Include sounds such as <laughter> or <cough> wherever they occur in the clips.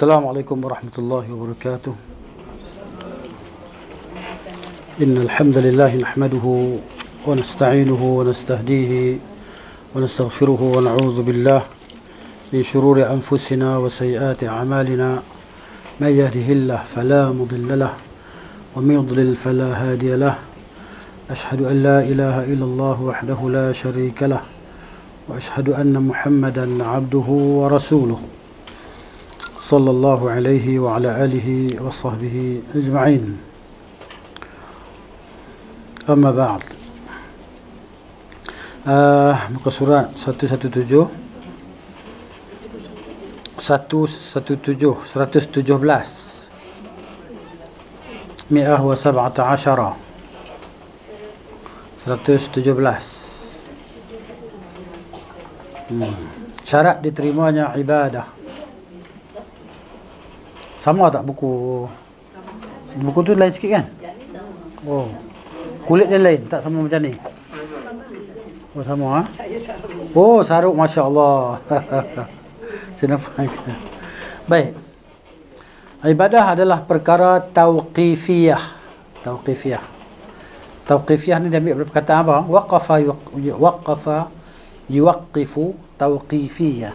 السلام عليكم ورحمة الله وبركاته إن الحمد لله نحمده ونستعينه ونستهديه ونستغفره ونعوذ بالله من شرور أنفسنا وسيئات أعمالنا من يهده الله فلا مضل له ومن يضلل فلا هادي له أشهد أن لا إله إلا الله وحده لا شريك له وأشهد أن محمدا عبده ورسوله صلى الله عليه وعلى آله وصحبه أجمعين أما بعد uh, muka ساتو 117 117 117 مئة وسبعة عشر 117 بلاس syarat diterimanya ibadah Sama tak buku? Buku tu lain sikit kan? Oh. Kulit dia lain, tak sama macam ni. Oh sama ah. Ha? Oh saruk masya-Allah. <laughs> Senang Baik. Ibadah adalah perkara tauqifiyah. Tauqifiyah. Tauqifiyah ni dia ambil perkataan apa? Waqafa waqafa yuwaqifu tauqifiyah.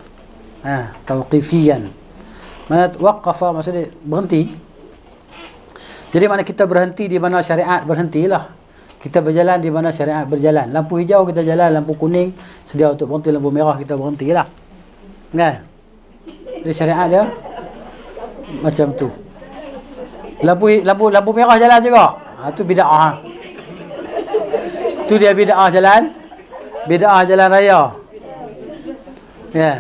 Ah, ha, tauqifiyan mana waqafa maksudnya berhenti jadi mana kita berhenti di mana syariat berhentilah kita berjalan di mana syariat berjalan lampu hijau kita jalan lampu kuning sedia untuk berhenti lampu merah kita berhentilah kan jadi syariat dia macam tu lampu lampu lampu merah jalan juga ha, tu bida'ah ha. tu dia bida'ah jalan bida'ah jalan raya ya yeah.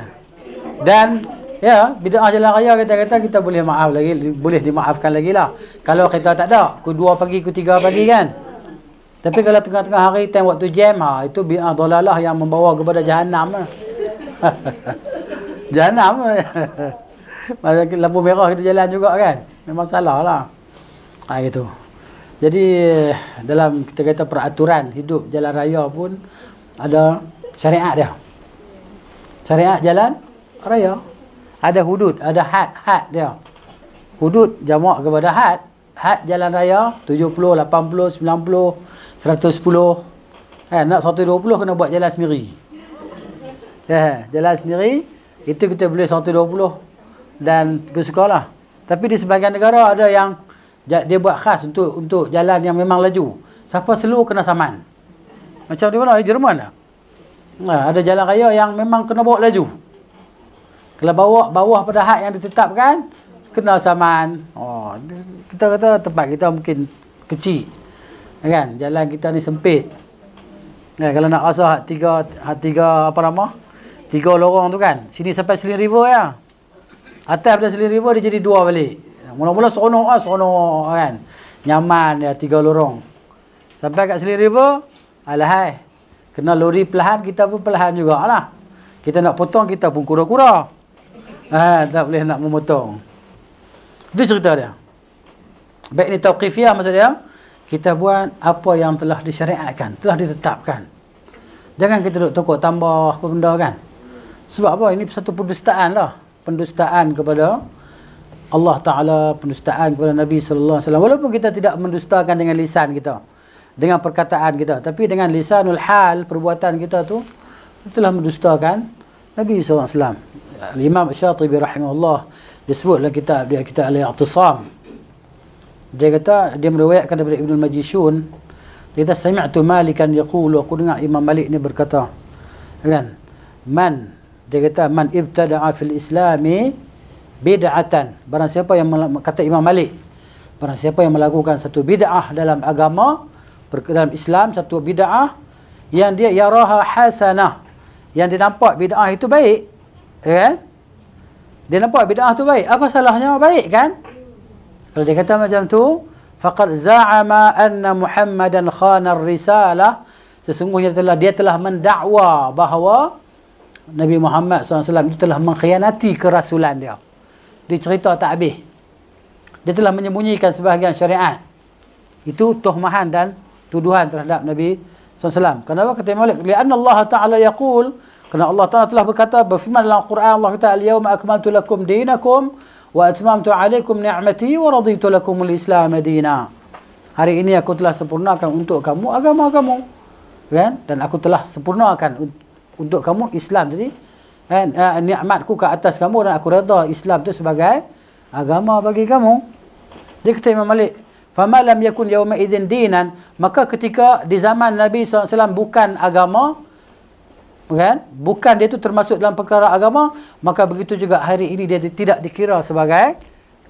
dan Ya, bid'ah jalan raya kata-kata kita boleh maaf lagi, boleh dimaafkan lagi lah. Kalau kita tak ada, ku dua pagi, ku tiga pagi kan. Tapi kalau tengah-tengah hari, time waktu jam, ha, itu bid'ah ha, dolalah yang membawa kepada jahannam. Ha. <laughs> jahannam. <laughs> Masa lampu merah kita jalan juga kan. Memang salah lah. Ha, gitu. Jadi dalam kita kata peraturan hidup jalan raya pun ada syariat dia. Syariat jalan raya ada hudud, ada had, had dia. Hudud jamak kepada had. Had jalan raya 70, 80, 90, 110. Eh, nak 120 kena buat jalan sendiri. Eh, jalan sendiri itu kita boleh 120 dan ke sekolah. Tapi di sebagian negara ada yang dia buat khas untuk untuk jalan yang memang laju. Siapa slow kena saman. Macam di mana? Di Jerman lah. Ha, ada jalan raya yang memang kena bawa laju. Kalau bawa bawah pada had yang ditetapkan, kena saman. Oh, kita kata tempat kita mungkin kecil. Ya kan? Jalan kita ni sempit. Ya, kalau nak rasa had tiga, had tiga apa nama? Tiga lorong tu kan. Sini sampai Selin River ya. Atas pada Selin River dia jadi dua balik. Mula-mula seronok ah, seronok kan. Nyaman ya tiga lorong. Sampai kat Selin River, alahai. Kena lori pelahan kita pun pelahan jugalah. Kita nak potong, kita pun kura-kura. Ah, ha, tak boleh nak memotong. Itu cerita dia. Baik ni tauqifiyah maksud dia, kita buat apa yang telah disyariatkan, telah ditetapkan. Jangan kita duk tokok tambah apa benda kan. Sebab apa? Ini satu pendustaan lah. Pendustaan kepada Allah Ta'ala, pendustaan kepada Nabi Sallallahu Alaihi Walaupun kita tidak mendustakan dengan lisan kita. Dengan perkataan kita. Tapi dengan lisanul hal, perbuatan kita tu, telah mendustakan Nabi SAW الإمام الشاطبي رحمه الله يسبوع لكتاب دي كتاب الاعتصام دي كتا دي مرواية كان ابن المجيشون إذا سمعت مالكا يقول وقلنا إمام مالك بركتا لن من دي كتا من ابتدع في الإسلام بدعة برنا سيبا يم كتا إمام مالك برنا سيبا يم لاغوكان ستو بدعة دلم أغاما dalam Islam satu bid'ah yang dia yaraha hasanah yang dia nampak bid'ah itu baik Ya kan? Dia nampak bid'ah tu baik. Apa salahnya? Baik kan? Kalau dia kata macam tu, faqad za'ama anna Muhammadan khana ar-risalah, sesungguhnya telah dia telah mendakwa bahawa Nabi Muhammad SAW itu telah mengkhianati kerasulan dia. Dia cerita tak habis. Dia telah menyembunyikan sebahagian syariat. Itu tuhmahan dan tuduhan terhadap Nabi SAW. Kenapa kata Malik? Lianna Allah Ta'ala yaqul, kerana Allah Taala telah berkata berfirman dalam Quran Allah kata al-yawma akmaltu lakum dinakum wa atmamtu alaikum ni'mati wa raditu lakum al-islam madina. Hari ini aku telah sempurnakan untuk kamu agama kamu. Kan? Dan aku telah sempurnakan untuk kamu Islam tadi. Kan? Eh, Nikmatku ke atas kamu dan aku redha Islam tu sebagai agama bagi kamu. Dia kata Imam Malik, "Fama lam yakun yawma idzin dinan." Maka ketika di zaman Nabi SAW bukan agama, kan bukan dia tu termasuk dalam perkara agama maka begitu juga hari ini dia tidak dikira sebagai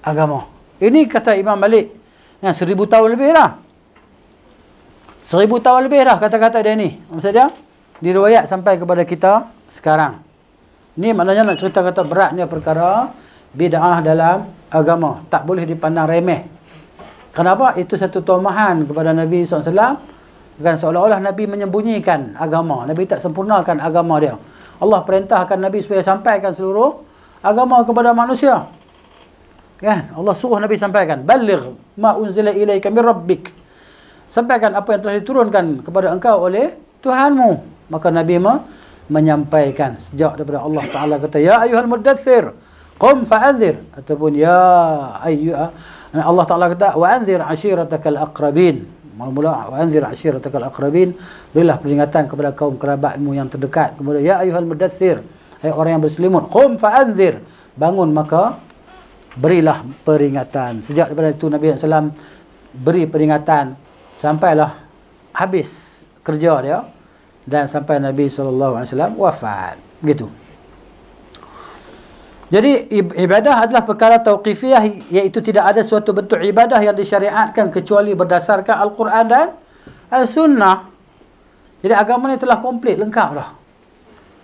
agama ini kata Imam Malik yang seribu tahun lebih lah seribu tahun lebih lah kata-kata dia ni maksud dia diriwayat sampai kepada kita sekarang Ini maknanya nak cerita kata beratnya perkara bid'ah dalam agama tak boleh dipandang remeh kenapa itu satu tomahan kepada Nabi SAW Kan seolah-olah Nabi menyembunyikan agama. Nabi tak sempurnakan agama dia. Allah perintahkan Nabi supaya sampaikan seluruh agama kepada manusia. Kan? Allah suruh Nabi sampaikan. Balir ma unzila ilaika min rabbik. Sampaikan apa yang telah diturunkan kepada engkau oleh Tuhanmu. Maka Nabi ma menyampaikan sejak daripada Allah Ta'ala kata, Ya ayuhan mudathir qum fa'adzir. Ataupun, Ya ayuhal. Allah Ta'ala kata, wa anzir ashiratakal aqrabin. Mula-mula wanzir ashiratakal aqrabin berilah peringatan kepada kaum kerabatmu yang terdekat. Kemudian ya ayuhal mudathir, hai orang yang berselimut, qum fa'anzir. Bangun maka berilah peringatan. Sejak daripada itu Nabi SAW beri peringatan sampailah habis kerja dia dan sampai Nabi SAW wafat. Begitu. Jadi ibadah adalah perkara tauqifiyah iaitu tidak ada suatu bentuk ibadah yang disyariatkan kecuali berdasarkan Al-Quran dan as sunnah Jadi agama ini telah komplit, lengkap dah.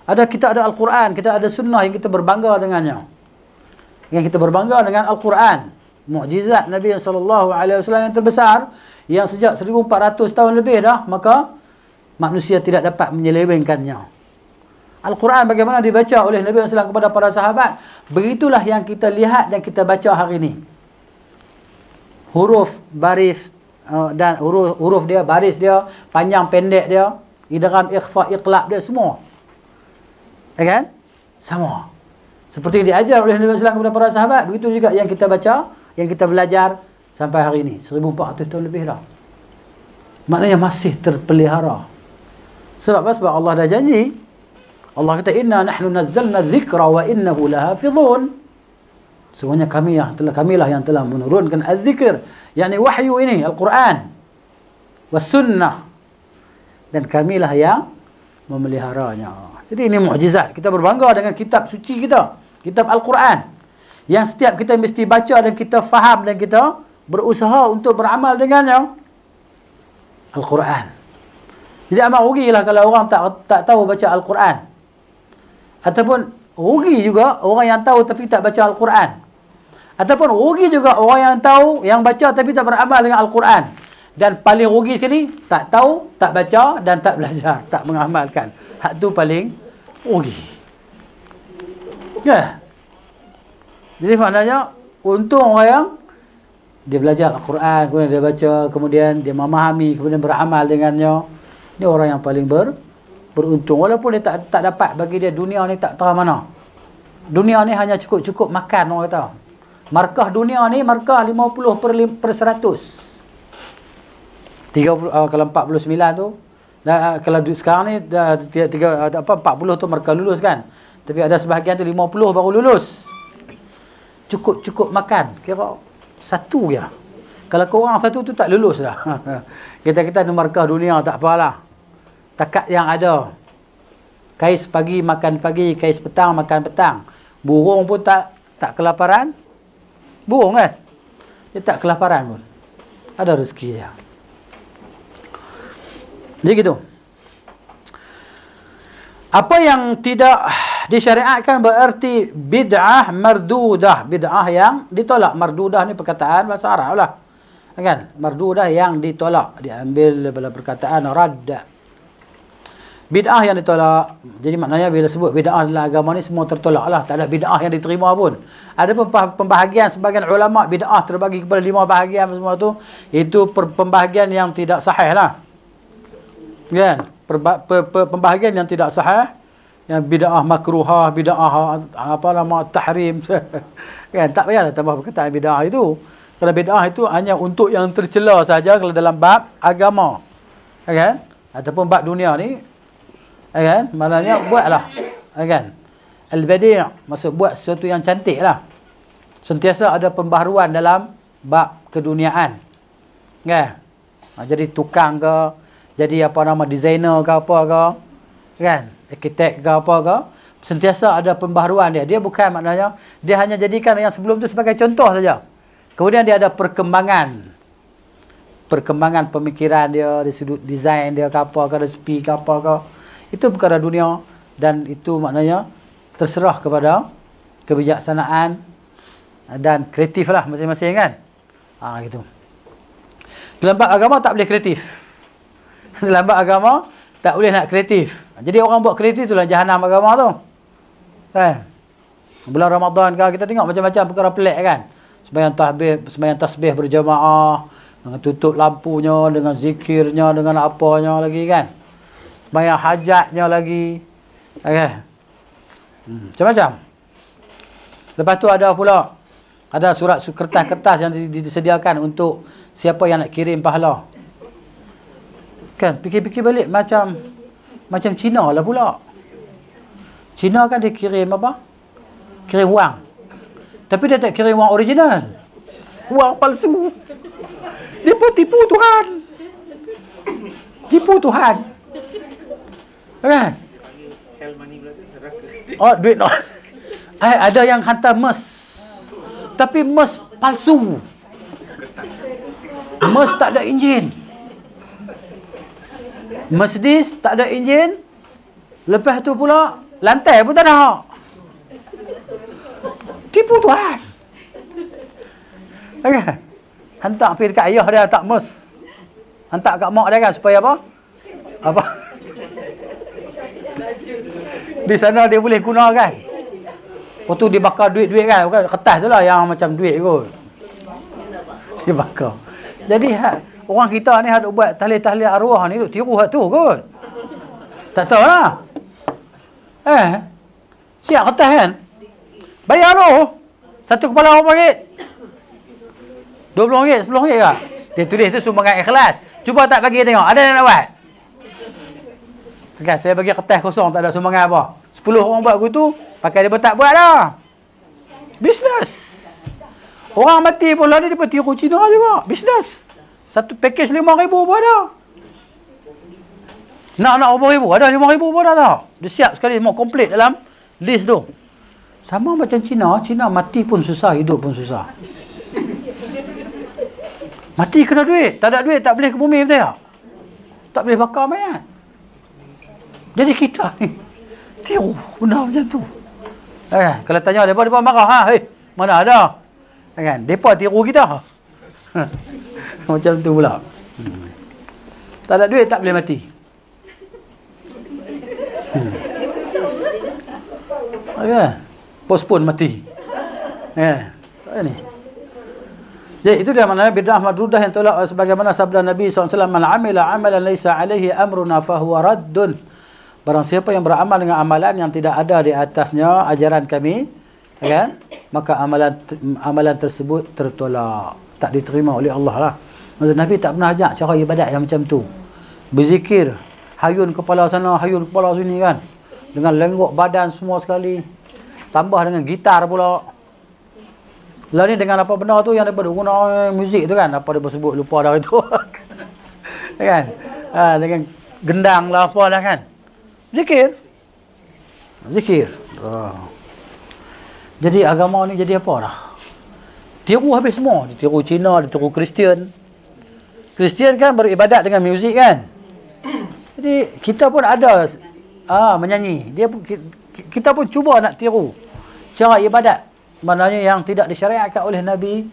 Ada kita ada Al-Quran, kita ada sunnah yang kita berbangga dengannya. Yang kita berbangga dengan Al-Quran. Mukjizat Nabi sallallahu alaihi wasallam yang terbesar yang sejak 1400 tahun lebih dah maka manusia tidak dapat menyelewengkannya. Al-Quran bagaimana dibaca oleh Nabi SAW kepada para sahabat. Begitulah yang kita lihat dan kita baca hari ini. Huruf baris eh, dan huruf, huruf dia, baris dia, panjang pendek dia, idram, ikhfa, iqlab dia semua. Ya kan? Semua. Seperti yang diajar oleh Nabi SAW kepada para sahabat. Begitu juga yang kita baca, yang kita belajar sampai hari ini. 1400 tahun lebih dah. Maknanya masih terpelihara. Sebab apa? Sebab Allah dah janji Allah kata inna nahnu nazzalna dhikra wa innahu lahafizun sebenarnya kami yang telah kamilah yang telah menurunkan az-zikr yakni wahyu ini al-Quran was sunnah dan kamilah yang memeliharanya jadi ini mukjizat kita berbangga dengan kitab suci kita kitab al-Quran yang setiap kita mesti baca dan kita faham dan kita berusaha untuk beramal dengannya al-Quran jadi amat rugilah kalau orang tak tak tahu baca al-Quran Ataupun rugi juga orang yang tahu tapi tak baca Al-Quran. Ataupun rugi juga orang yang tahu yang baca tapi tak beramal dengan Al-Quran. Dan paling rugi sekali, tak tahu, tak baca dan tak belajar, <laughs> tak mengamalkan. Hak tu paling rugi. Ya. Jadi maknanya, untung orang yang dia belajar Al-Quran, kemudian dia baca, kemudian dia memahami, kemudian beramal dengannya. Ini orang yang paling ber, beruntung walaupun dia tak tak dapat bagi dia dunia ni tak tahu mana. Dunia ni hanya cukup-cukup makan orang kata. Markah dunia ni markah 50 per, per 100. 30 uh, kalau 49 tu dan uh, ah, kalau sekarang ni dah tiga, uh, apa 40 tu markah lulus kan. Tapi ada sebahagian tu 50 baru lulus. Cukup-cukup makan kira satu ya. Kalau kau orang satu tu tak lulus dah. Kita-kita <laughs> tu markah dunia tak apa lah takat yang ada. Kais pagi makan pagi, kais petang makan petang. Burung pun tak tak kelaparan. Burung eh, Dia tak kelaparan pun. Ada rezeki dia. Jadi gitu. Apa yang tidak disyariatkan bererti bid'ah mardudah. Bid'ah yang ditolak. Mardudah ni perkataan bahasa Arab lah. Kan? Mardudah yang ditolak. Diambil bila perkataan radda bid'ah yang ditolak jadi maknanya bila sebut bid'ah dalam agama ni semua tertolak lah tak ada bid'ah yang diterima pun ada pun pembahagian sebagian ulama bid'ah terbagi kepada lima bahagian semua tu itu pembahagian yang tidak sahih lah kan pembahagian yang tidak sahih yang bid'ah makruhah bid'ah apa nama tahrim <laughs> kan tak payahlah tambah perkataan bid'ah itu kalau bid'ah itu hanya untuk yang tercela saja kalau dalam bab agama kan ataupun bab dunia ni Eh, kan maknanya buatlah eh, kan al-badi' maksud buat sesuatu yang cantiklah. sentiasa ada pembaharuan dalam bab keduniaan kan ha, jadi tukang ke jadi apa nama designer ke apa ke kan arkitek ke apa ke sentiasa ada pembaharuan dia dia bukan maknanya dia hanya jadikan yang sebelum tu sebagai contoh saja kemudian dia ada perkembangan perkembangan pemikiran dia dari sudut design dia ke apa ke resipi ke apa ke itu perkara dunia dan itu maknanya terserah kepada kebijaksanaan dan kreatif lah masing-masing kan ha, gitu terlambat agama tak boleh kreatif terlambat <laughs> agama tak boleh nak kreatif jadi orang buat kreatif tu lah jahanam agama tu kan bulan Ramadan kan kita tengok macam-macam perkara pelik kan sembahyang tahbih sembahyang tasbih berjamaah dengan tutup lampunya dengan zikirnya dengan apanya lagi kan Semayang hajatnya lagi. Okey. Hmm. Macam-macam. Lepas tu ada pula. Ada surat kertas-kertas yang disediakan untuk siapa yang nak kirim pahala. Kan? Pikir-pikir balik macam macam Cina lah pula. Cina kan dia kirim apa? Kirim wang. Tapi dia tak kirim wang original. Wang palsu. Dia pun tipu Tuhan. Tipu Tuhan. Kan? Oh, duit no. <laughs> Eh, ada yang hantar mes. Tapi mes palsu. Mes tak ada enjin. Mercedes tak ada enjin. Lepas tu pula, lantai pun tak ada. Tipu tuan. Okay. Eh, hantar pergi dekat ayah dia, tak mes. Hantar kat mak dia kan, supaya apa? Apa? di sana dia boleh guna kan lepas tu dia bakar duit-duit kan bukan kertas tu lah yang macam duit kot dia bakar jadi ha, orang kita ni ada buat tahlil-tahlil arwah ni tu tiru hak tu kot tak tahu lah eh siap kertas kan bayar tu satu kepala orang panggil RM20, RM10 ke? Dia tulis tu sumbangan ikhlas. Cuba tak bagi tengok. Ada yang nak buat? Sekarang saya bagi kertas kosong tak ada sumbangan apa. 10 orang buat gitu, pakai dia tak buat dah. Bisnes. Orang mati pun lari dia tiru Cina juga. Bisnes. Satu pakej 5000 pun ada. Nak nak 5000, ada 5000 pun ada dah. Dia siap sekali mau komplit dalam list tu. Sama macam Cina, Cina mati pun susah, hidup pun susah. Mati kena duit. Tak ada duit, tak boleh ke bumi betul tak? Tak boleh bakar mayat. Jadi kita ni tiru benda macam tu. Eh, kalau tanya depa depa marah ha, hei, mana ada? Eh, kan, depa tiru kita. <laughs> macam tu pula. Hmm. Tak ada duit tak boleh mati. Hmm. Ya. Okay. Postpone mati. Ya. Yeah. Tak ni. Jadi itu dia maknanya bid'ah madrudah yang tolak sebagaimana sabda Nabi SAW alaihi wasallam man amila amalan laisa alaihi amruna fahuwa raddun. Barang siapa yang beramal dengan amalan yang tidak ada di atasnya ajaran kami, ya kan? Maka amalan amalan tersebut tertolak, tak diterima oleh Allah lah. Maksud Nabi tak pernah ajak cara ibadat yang macam tu. Berzikir, hayun kepala sana, hayun kepala sini kan. Dengan lenggok badan semua sekali. Tambah dengan gitar pula. Lah ni dengan apa benda tu yang dia daripada guna muzik tu kan apa dia bersebut lupa dah itu. <laughs> Ya kan? Ha, dengan gendang lah apa lah kan. Zikir. Zikir. Oh. Jadi agama ni jadi apa dah? Tiru habis semua. Ditiru Cina, ditiru Kristian. Kristian kan beribadat dengan muzik kan? <coughs> Jadi kita pun ada ah menyanyi. Dia pun kita pun cuba nak tiru cara ibadat. Maknanya yang tidak disyariatkan oleh Nabi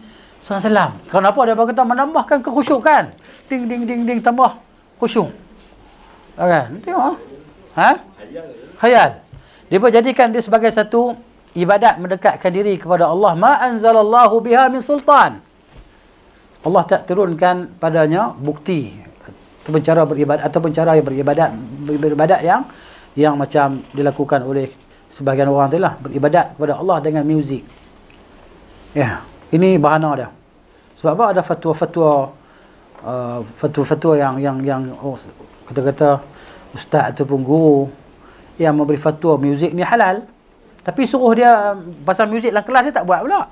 Alaihi Wasallam? Kenapa dia berkata menambahkan kekhusyukan? Ding ding ding ding tambah khusyuk. Okey, tengok. Ah. Ha? Khayal. Dia pun jadikan dia sebagai satu ibadat mendekatkan diri kepada Allah. Ma anzalallahu biha min sultan. Allah tak turunkan padanya bukti ataupun cara beribadat ataupun cara beribadat beribadat yang yang macam dilakukan oleh sebahagian orang itulah beribadat kepada Allah dengan muzik. Ya, yeah. ini bahana dia. Sebab apa ada fatwa-fatwa uh, fatwa-fatwa yang yang yang oh, kata-kata ustaz ataupun guru yang memberi fatwa muzik ni halal tapi suruh dia pasal muzik dalam kelas dia tak buat pula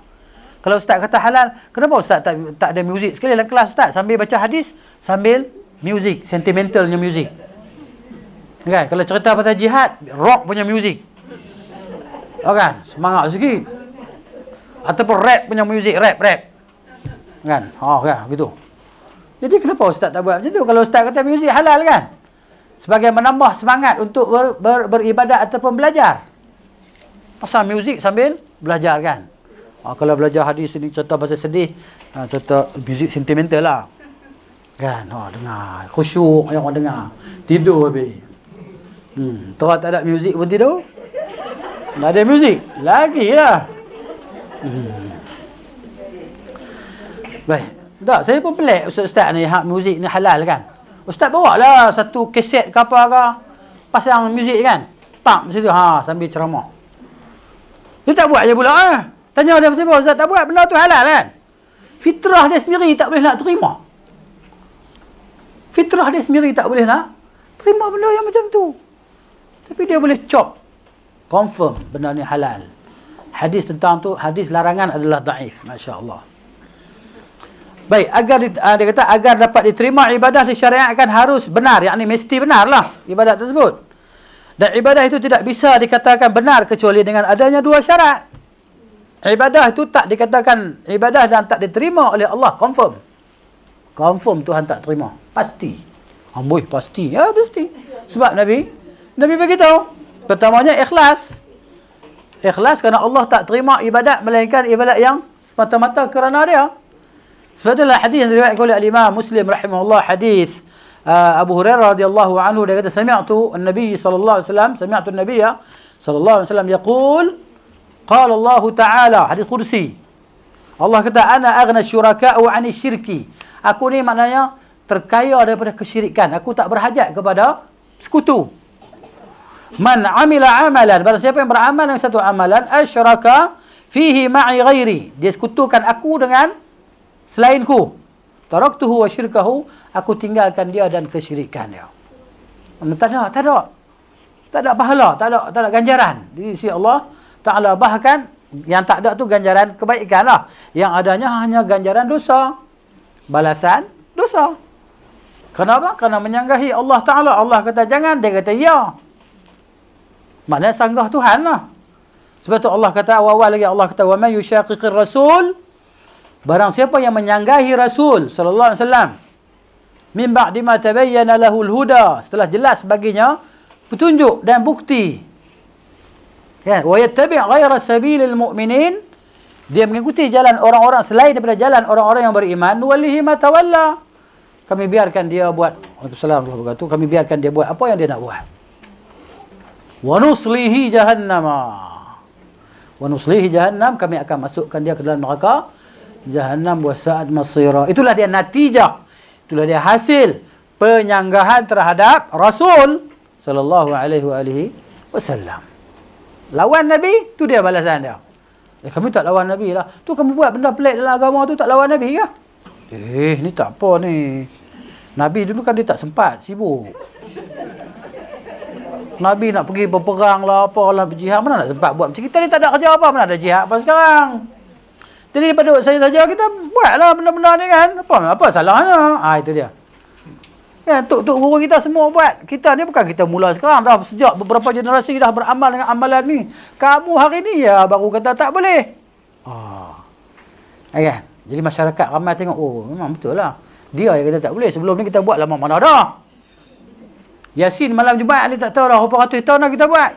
kalau ustaz kata halal kenapa ustaz tak tak ada muzik sekali dalam kelas ustaz sambil baca hadis sambil muzik sentimentalnya muzik kan okay, kalau cerita pasal jihad rock punya muzik kan okay, semangat sikit ataupun rap punya muzik rap rap kan ha oh, kan gitu jadi kenapa ustaz tak buat macam tu kalau ustaz kata muzik halal kan sebagai menambah semangat untuk ber, ber, beribadat ataupun belajar. Pasal muzik sambil belajar kan. Ha, kalau belajar hadis ni contoh pasal sedih, ha, contoh muzik sentimental lah. Kan, ha, dengar. Khusyuk yang orang dengar. Tidur habis. Hmm, Terus tak ada muzik pun tidur. Tak ada muzik. Lagi lah. Hmm. Baik. Tak, saya pun pelik Ustaz-Ustaz ni hak muzik ni halal kan? Ustaz bawa lah satu keset ke apa ke. Pasang muzik kan. Tak di situ. Ha, sambil ceramah. Dia tak buat je pula. Eh? Tanya dia macam apa? Ustaz tak buat. Benda tu halal kan. Fitrah dia sendiri tak boleh nak terima. Fitrah dia sendiri tak boleh nak terima benda yang macam tu. Tapi dia boleh cop. Confirm benda ni halal. Hadis tentang tu, hadis larangan adalah daif. Masya Allah. Baik, agar uh, dia kata agar dapat diterima ibadah disyariatkan harus benar, yakni mesti benarlah ibadah tersebut. Dan ibadah itu tidak bisa dikatakan benar kecuali dengan adanya dua syarat. Ibadah itu tak dikatakan ibadah dan tak diterima oleh Allah, confirm. Confirm Tuhan tak terima. Pasti. Amboi, pasti. Ya, pasti. Sebab Nabi, Nabi beritahu. Pertamanya ikhlas. Ikhlas kerana Allah tak terima ibadat melainkan ibadat yang semata-mata kerana dia. Sebetulnya hadis yang diriwayatkan oleh Imam Muslim rahimahullah hadis uh, Abu Hurairah radhiyallahu anhu dia kata sami'tu an Nabi sallallahu alaihi wasallam sami'tu an-nabiy ya, sallallahu alaihi wasallam yaqul qala Allah ta'ala hadis kursi Allah kata ana aghna syuraka'u 'ani syirki aku ni maknanya terkaya daripada kesyirikan aku tak berhajat kepada sekutu man 'amila 'amalan barang siapa yang beramal dengan satu amalan asyraka fihi ma'i ghairi dia sekutukan aku dengan selainku taraktuhu wa syirkahu aku tinggalkan dia dan kesyirikan dia tak ada tak ada tak ada pahala tak ada tak ada ganjaran di sisi Allah taala bahkan yang tak ada tu ganjaran kebaikan lah. Yang adanya hanya ganjaran dosa. Balasan dosa. Kenapa? Kerana menyanggahi Allah Ta'ala. Allah kata jangan. Dia kata ya. Maknanya sanggah Tuhan lah. Sebab tu Allah kata awal-awal lagi. Allah kata, وَمَنْ يُشَاقِقِ Rasul. Barang siapa yang menyanggahi Rasul sallallahu alaihi wasallam min ba'di ma tabayyana lahul huda setelah jelas baginya petunjuk dan bukti kan wa yattabi' ghayra sabilil mu'minin dia mengikuti jalan orang-orang selain daripada jalan orang-orang yang beriman Wallahi ma tawalla kami biarkan dia buat Rasulullah sallallahu kami biarkan dia buat apa yang dia nak buat wa nuslihi jahannama wa nuslihi jahannam kami akan masukkan dia ke dalam neraka jahannam wa saad masira. Itulah dia natijah. Itulah dia hasil penyanggahan terhadap Rasul sallallahu alaihi wa alihi wasallam. Lawan Nabi, tu dia balasan dia. Eh, kamu tak lawan Nabi lah. Tu kamu buat benda pelik dalam agama tu tak lawan Nabi ke? Eh, ni tak apa ni. Nabi dulu kan dia tak sempat, sibuk. Nabi nak pergi berperang lah, apa lah, berjihad. Mana nak sempat buat macam kita ni tak ada kerja apa. Mana ada jihad apa sekarang? Jadi daripada saya saja kita buatlah benda-benda ni kan. Apa apa salahnya? Ah ha, itu dia. Ya, tok tok guru kita semua buat. Kita ni bukan kita mula sekarang dah sejak beberapa generasi dah beramal dengan amalan ni. Kamu hari ni ya baru kata tak boleh. Ah. Ya, jadi masyarakat ramai tengok, oh memang betul lah. Dia yang kata tak boleh. Sebelum ni kita buat lama mana dah. Yasin malam Jumaat ni tak tahu dah berapa ratus tahun dah kita buat.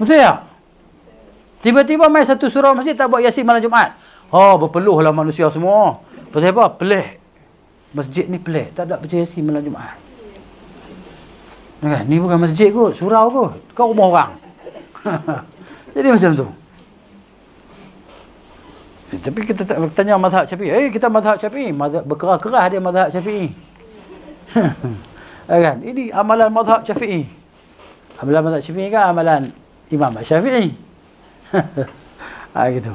Betul tak? Ya? Tiba-tiba main satu surau masjid tak buat yasin malam Jumaat. Ha, oh, berpeluhlah manusia semua. Pasal apa? Pelik. Masjid ni pelik. Tak ada baca yasin malam Jumaat. Kan? Ni bukan masjid kot. Surau kot. Kau rumah orang. <laughs> Jadi macam tu. Eh, tapi kita tak tanya mazhab syafi'i. Eh, kita mazhab syafi'i. Mazhab berkerah-kerah dia mazhab syafi'i. <laughs> kan? Ini amalan mazhab syafi'i. Amalan mazhab syafi'i kan amalan imam syafi'i ha, gitu.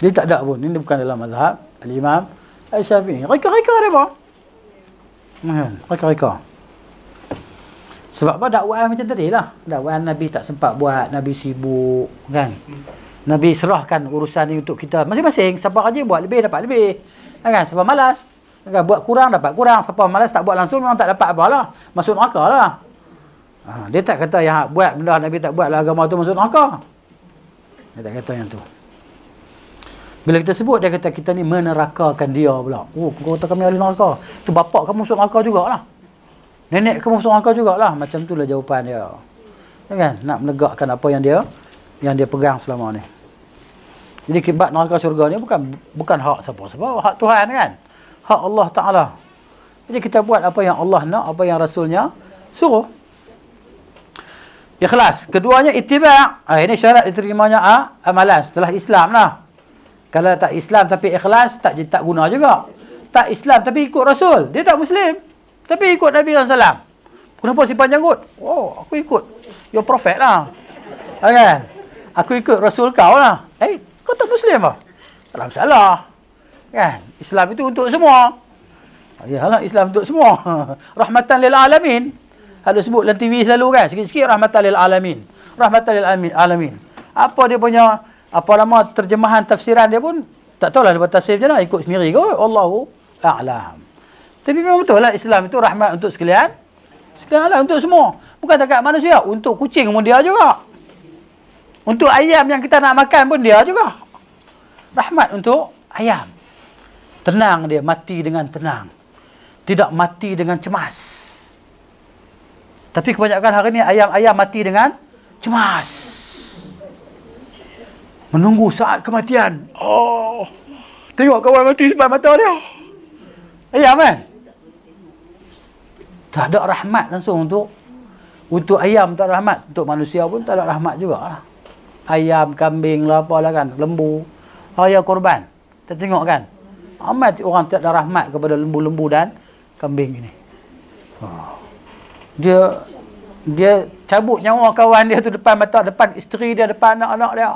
Dia tak ada pun. Ini bukan dalam mazhab. Al-Imam Al-Syafi'i. Reka-reka dia apa? Hmm, Reka-reka. Sebab apa dakwaan macam tadi lah. Dakwaan Nabi tak sempat buat. Nabi sibuk. Kan? Nabi serahkan urusan ni untuk kita masing-masing. Siapa kerja buat lebih, dapat lebih. Kan? kan? Siapa malas. Kan? Buat kurang, dapat kurang. Siapa malas tak buat langsung, memang tak dapat apa lah. Masuk neraka lah. Ha, dia tak kata yang buat benda Nabi tak buat lah agama tu masuk neraka. Dia tak kata yang tu. Bila kita sebut, dia kata kita ni menerakakan dia pula. Oh, kau kata kami ahli neraka. Tu bapak kamu masuk neraka jugalah. Nenek kamu masuk neraka jugalah. Macam tu lah jawapan dia. Ya kan? Nak menegakkan apa yang dia yang dia pegang selama ni. Jadi kibat neraka syurga ni bukan bukan hak siapa-siapa. Hak Tuhan kan? Hak Allah Ta'ala. Jadi kita buat apa yang Allah nak, apa yang Rasulnya suruh. So, ikhlas keduanya itiba' ha, ini syarat diterimanya ha, amalan setelah Islam lah kalau tak Islam tapi ikhlas tak tak guna juga tak Islam tapi ikut Rasul dia tak Muslim tapi ikut Nabi SAW kenapa si panjang kot oh aku ikut your prophet lah kan aku ikut Rasul kau lah eh kau tak Muslim ah? lah tak masalah kan Islam itu untuk semua Ya Allah Islam untuk semua. <laughs> Rahmatan lil alamin ada sebut dalam TV selalu kan sikit-sikit rahmatan lil alamin rahmatan lil alamin apa dia punya apa nama terjemahan tafsiran dia pun tak tahulah dia bertasif je nak ikut sendiri kot Allahu a'lam tapi memang betul lah Islam itu rahmat untuk sekalian sekalian lah untuk semua bukan takat manusia untuk kucing pun dia juga untuk ayam yang kita nak makan pun dia juga rahmat untuk ayam tenang dia mati dengan tenang tidak mati dengan cemas tapi kebanyakan hari ni ayam-ayam mati dengan cemas. Menunggu saat kematian. Oh. Tengok kawan mati sebab mata dia. Ayam kan? Tak ada rahmat langsung untuk untuk ayam tak ada rahmat. Untuk manusia pun tak ada rahmat juga. Ayam, kambing lah apalah kan. Lembu. Raya korban. Kita tengok kan. Amat orang tak ada rahmat kepada lembu-lembu dan kambing ini. Oh dia dia cabut nyawa kawan dia tu depan mata depan isteri dia depan anak-anak dia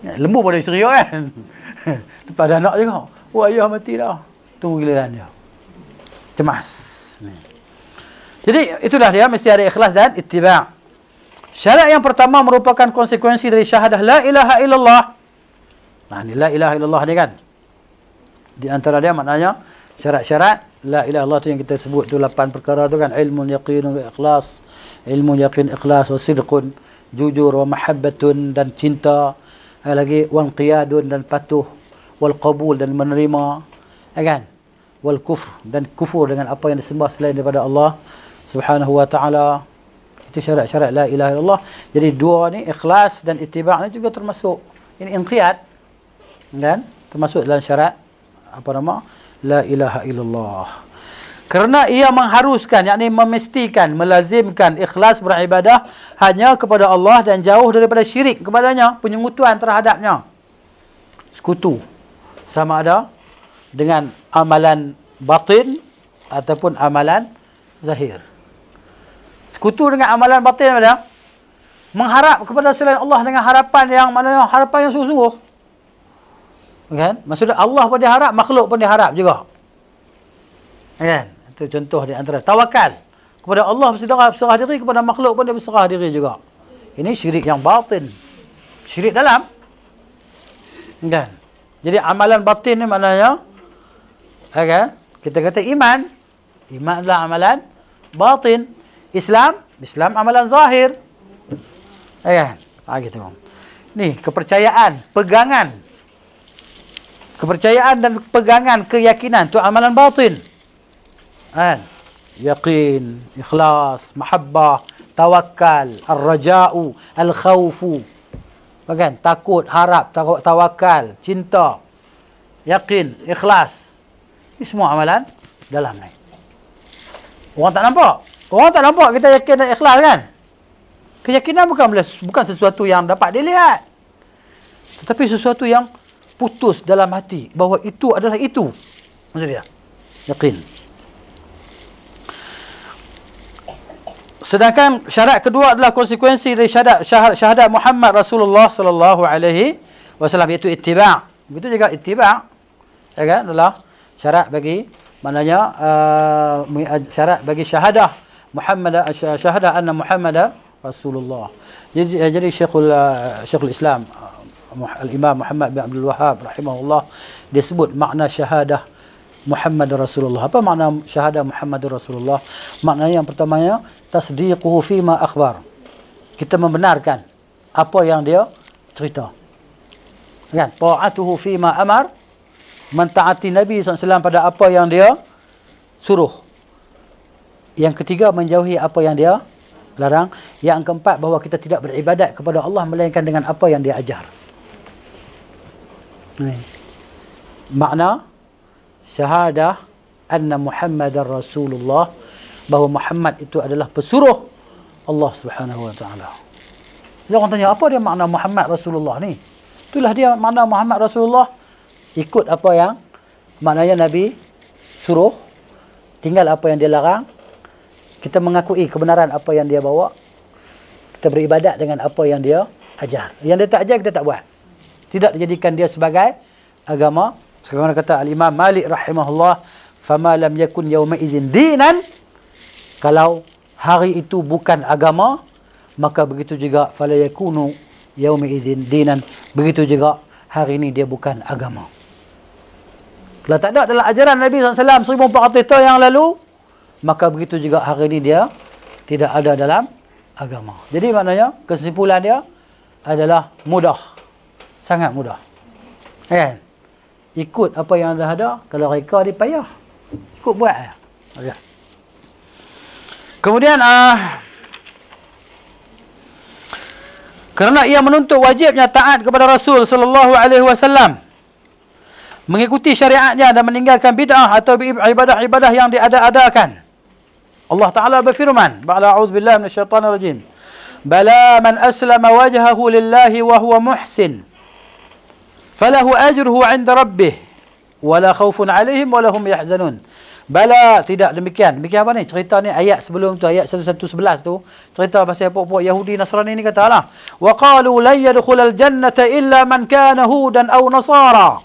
ya, lembu pada isteri dia kan <laughs> depan anak juga oh ayah mati dah tu giliran dia cemas jadi itulah dia mesti ada ikhlas dan ittiba' Syarat yang pertama merupakan konsekuensi dari syahadah la ilaha illallah. Nah, ni la ilaha illallah ni kan. Di antara dia maknanya syarat-syarat la ilaha illallah tu yang kita sebut tu lapan perkara tu kan ilmun yaqin wa ikhlas ilmun yaqin ikhlas wa sidqun jujur wa mahabbatun dan cinta ada lagi wal qiyadun dan patuh wal qabul dan menerima ya kan wal kufur dan kufur dengan apa yang disembah selain daripada Allah subhanahu wa ta'ala itu syarat-syarat la ilaha illallah jadi dua ni ikhlas dan itiba' ni juga termasuk ini inqiyad dan termasuk dalam syarat apa nama la ilaha illallah kerana ia mengharuskan yakni memestikan melazimkan ikhlas beribadah hanya kepada Allah dan jauh daripada syirik kepadanya penyekutuan terhadapnya sekutu sama ada dengan amalan batin ataupun amalan zahir sekutu dengan amalan batin apa dia mengharap kepada selain Allah dengan harapan yang mana harapan yang sungguh-sungguh kan maksudnya Allah pun diharap makhluk pun diharap juga kan itu contoh di antara tawakal kepada Allah berserah, berserah diri kepada makhluk pun dia berserah diri juga ini syirik yang batin syirik dalam kan jadi amalan batin ni maknanya ya kan kita kata iman iman adalah amalan batin Islam Islam amalan zahir ya kan ha gitu ni kepercayaan pegangan Kepercayaan dan pegangan keyakinan tu amalan batin. Kan? yakin, ikhlas, mahabbah, tawakal, ar-raja'u, al-khawfu. Bukan? Takut, harap, tawakal, cinta. yakin, ikhlas. Ini semua amalan dalam ni. Orang tak nampak. Orang tak nampak kita yakin dan ikhlas kan? Keyakinan bukan bukan sesuatu yang dapat dilihat. Tetapi sesuatu yang putus dalam hati bahawa itu adalah itu. Maksud dia? Yakin. Sedangkan syarat kedua adalah konsekuensi dari syahadat syahadat, Muhammad Rasulullah sallallahu alaihi wasallam itu ittiba'. Begitu juga ittiba' ya kan adalah syarat bagi maknanya uh, uh syarat bagi syahadah Muhammad uh, syahadah anna Muhammad Rasulullah. Jadi uh, jadi Syekhul uh, Syekhul Islam Al-Imam Muhammad bin Abdul Wahab rahimahullah dia sebut makna syahadah Muhammad Rasulullah. Apa makna syahadah Muhammad Rasulullah? Makna yang pertamanya tasdiquhu fi ma akhbar. Kita membenarkan apa yang dia cerita. Kan? Ta'atuhu fi ma amar. Mentaati Nabi SAW pada apa yang dia suruh. Yang ketiga menjauhi apa yang dia larang. Yang keempat bahawa kita tidak beribadat kepada Allah melainkan dengan apa yang dia ajar. Hmm. Makna syahadah anna Muhammad Rasulullah bahawa Muhammad itu adalah pesuruh Allah Subhanahu wa taala. Dia orang tanya apa dia makna Muhammad Rasulullah ni? Itulah dia makna Muhammad Rasulullah ikut apa yang maknanya Nabi suruh tinggal apa yang dia larang kita mengakui kebenaran apa yang dia bawa kita beribadat dengan apa yang dia ajar yang dia tak ajar kita tak buat tidak dijadikan dia sebagai agama sebagaimana kata Al Imam Malik rahimahullah fama lam yakun yawma idzin dinan kalau hari itu bukan agama maka begitu juga fala yakunu yawma idzin dinan begitu juga hari ini dia bukan agama kalau tak ada dalam ajaran Nabi SAW 1400 tahun yang lalu maka begitu juga hari ini dia tidak ada dalam agama jadi maknanya kesimpulan dia adalah mudah sangat mudah kan ikut apa yang ada ada kalau reka dia payah ikut buat ya. Okay. kemudian uh, kerana ia menuntut wajibnya taat kepada Rasul sallallahu alaihi wasallam mengikuti syariatnya dan meninggalkan bid'ah atau ibadah-ibadah yang diada-adakan Allah Ta'ala berfirman Ba'la a'udzubillah minasyaitanirajim Bala man aslama wajhahu lillahi wa huwa muhsin falahu ajruhu 'inda rabbih wala khaufun 'alaihim wala hum yahzanun bala tidak demikian demikian apa ni cerita ni ayat sebelum tu ayat 111 tu cerita pasal puak-puak Yahudi Nasrani ni katalah wa qalu la yadkhulul jannata illa man kana hudan aw nasara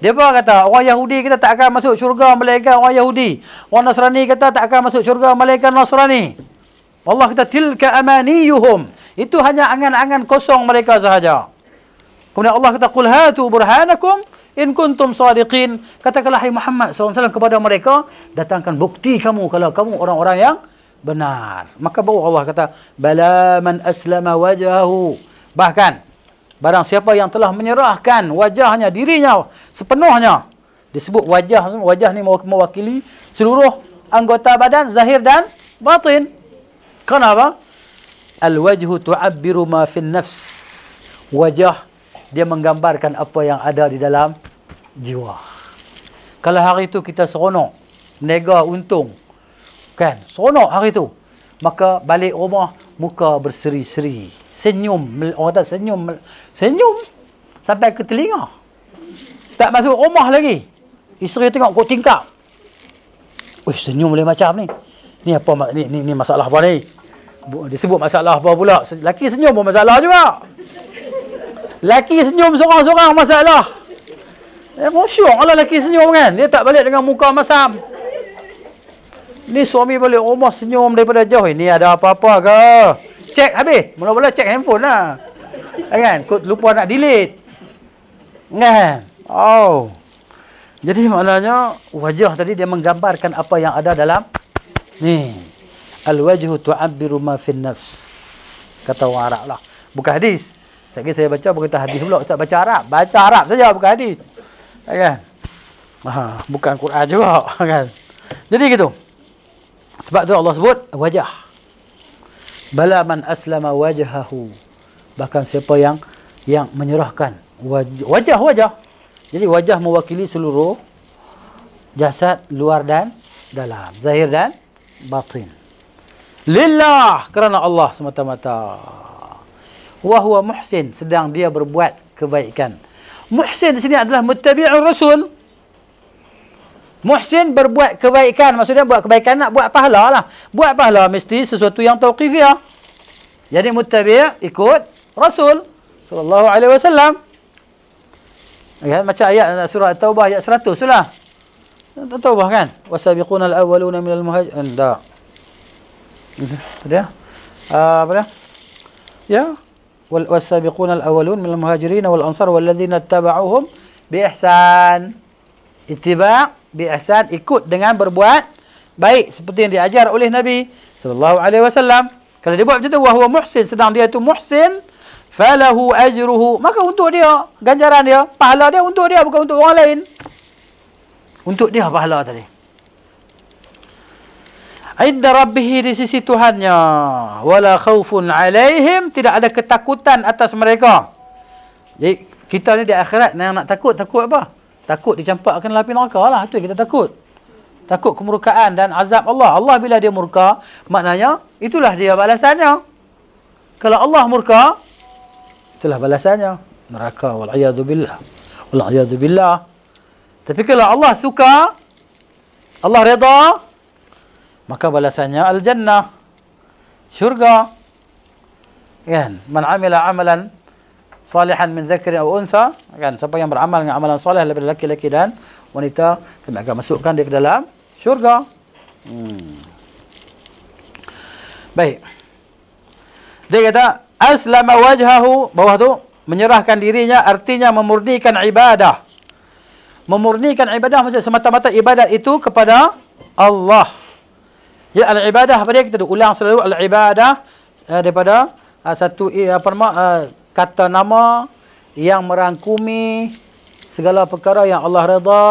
depa kata orang Yahudi kita tak akan masuk syurga malaikat orang Yahudi orang Nasrani kata tak akan masuk syurga malaikat Nasrani Allah kata tilka amaniyuhum itu hanya angan-angan kosong mereka sahaja. Kemudian Allah kata qul hatu burhanakum in kuntum sadiqin. Katakanlah hai Muhammad SAW kepada mereka datangkan bukti kamu kalau kamu orang-orang yang benar. Maka baru Allah kata bala man aslama wajahu. Bahkan barang siapa yang telah menyerahkan wajahnya dirinya sepenuhnya disebut wajah wajah ni mewakili seluruh anggota badan zahir dan batin. Kenapa? Al wajhu tu'abbiru ma fi nafs. Wajah dia menggambarkan apa yang ada di dalam jiwa. Kalau hari itu kita seronok, nega untung, kan? Seronok hari itu. Maka balik rumah, muka berseri-seri. Senyum. Orang tak senyum. Senyum. Sampai ke telinga. Tak masuk rumah lagi. Isteri tengok kau tingkap. Ui, senyum boleh macam ni. Ni apa ni, ni, ni masalah apa ni? Dia sebut masalah apa pula. Laki senyum pun masalah juga. Laki senyum seorang-seorang masalah. Ya, eh, syok lah laki senyum kan. Dia tak balik dengan muka masam. Ni suami balik rumah senyum daripada jauh. Ini ada apa-apa ke? Cek habis. Mula-mula cek handphone lah. Eh, kan? Kut lupa nak delete. Kan? Oh. Jadi maknanya wajah tadi dia menggambarkan apa yang ada dalam ni. Al-wajhu tu'abbiru ma fin nafs. Kata orang Arab lah. Bukan hadis. Ustaz kira saya baca bukan hadis pula. Ustaz baca Arab. Baca Arab saja bukan hadis. Ya kan? Ha, bukan Quran juga. <laughs> Kan? Jadi gitu. Sebab tu Allah sebut wajah. Bala man aslama wajahahu. Bahkan siapa yang yang menyerahkan wajah wajah. Jadi wajah mewakili seluruh jasad luar dan dalam. Zahir dan batin. Lillah kerana Allah semata-mata wahwa muhsin sedang dia berbuat kebaikan muhsin di sini adalah muttabi'ur rasul muhsin berbuat kebaikan maksudnya buat kebaikan nak buat pahala lah buat pahala mesti sesuatu yang tauqifiyah jadi muttabi' ikut rasul sallallahu alaihi wasallam Ya, macam ayat eh, surah At-Taubah ayat 100 lah. At-Taubah kan? Wasabiquna al-awwaluna minal muhajirin. Eh, Dah. Dia? Uh, apa dia? Ya. Yeah. والسابقون الأولون من المهاجرين والأنصار والذين اتبعوهم بإحسان اتباع بإحسان ikut dengan berbuat baik seperti yang diajar oleh Nabi sallallahu alaihi wasallam kalau dia buat macam tu wahwa muhsin sedang dia tu muhsin falahu ajruhu maka untuk dia ganjaran dia pahala dia untuk dia bukan untuk orang lain untuk dia pahala tadi inda rabbihi di sisi Tuhannya wala khaufun alaihim tidak ada ketakutan atas mereka jadi kita ni di akhirat yang nak takut takut apa takut dicampakkan dalam api neraka lah tu kita takut takut kemurkaan dan azab Allah Allah bila dia murka maknanya itulah dia balasannya kalau Allah murka itulah balasannya neraka wal iyadu billah wal iyadu billah tapi kalau Allah suka Allah redha maka balasannya al jannah syurga kan man amila amalan salihan min dzakari aw unsa kan siapa yang beramal dengan amalan soleh lebih lelaki-lelaki dan wanita kami akan masukkan dia ke dalam syurga hmm. baik dia kata aslama wajhahu bawah tu menyerahkan dirinya artinya memurnikan ibadah memurnikan ibadah maksud semata-mata ibadah itu kepada Allah Ya al-ibadah apa dia kita ulang selalu al-ibadah uh, daripada uh, satu uh, apa nama uh, kata nama yang merangkumi segala perkara yang Allah redha,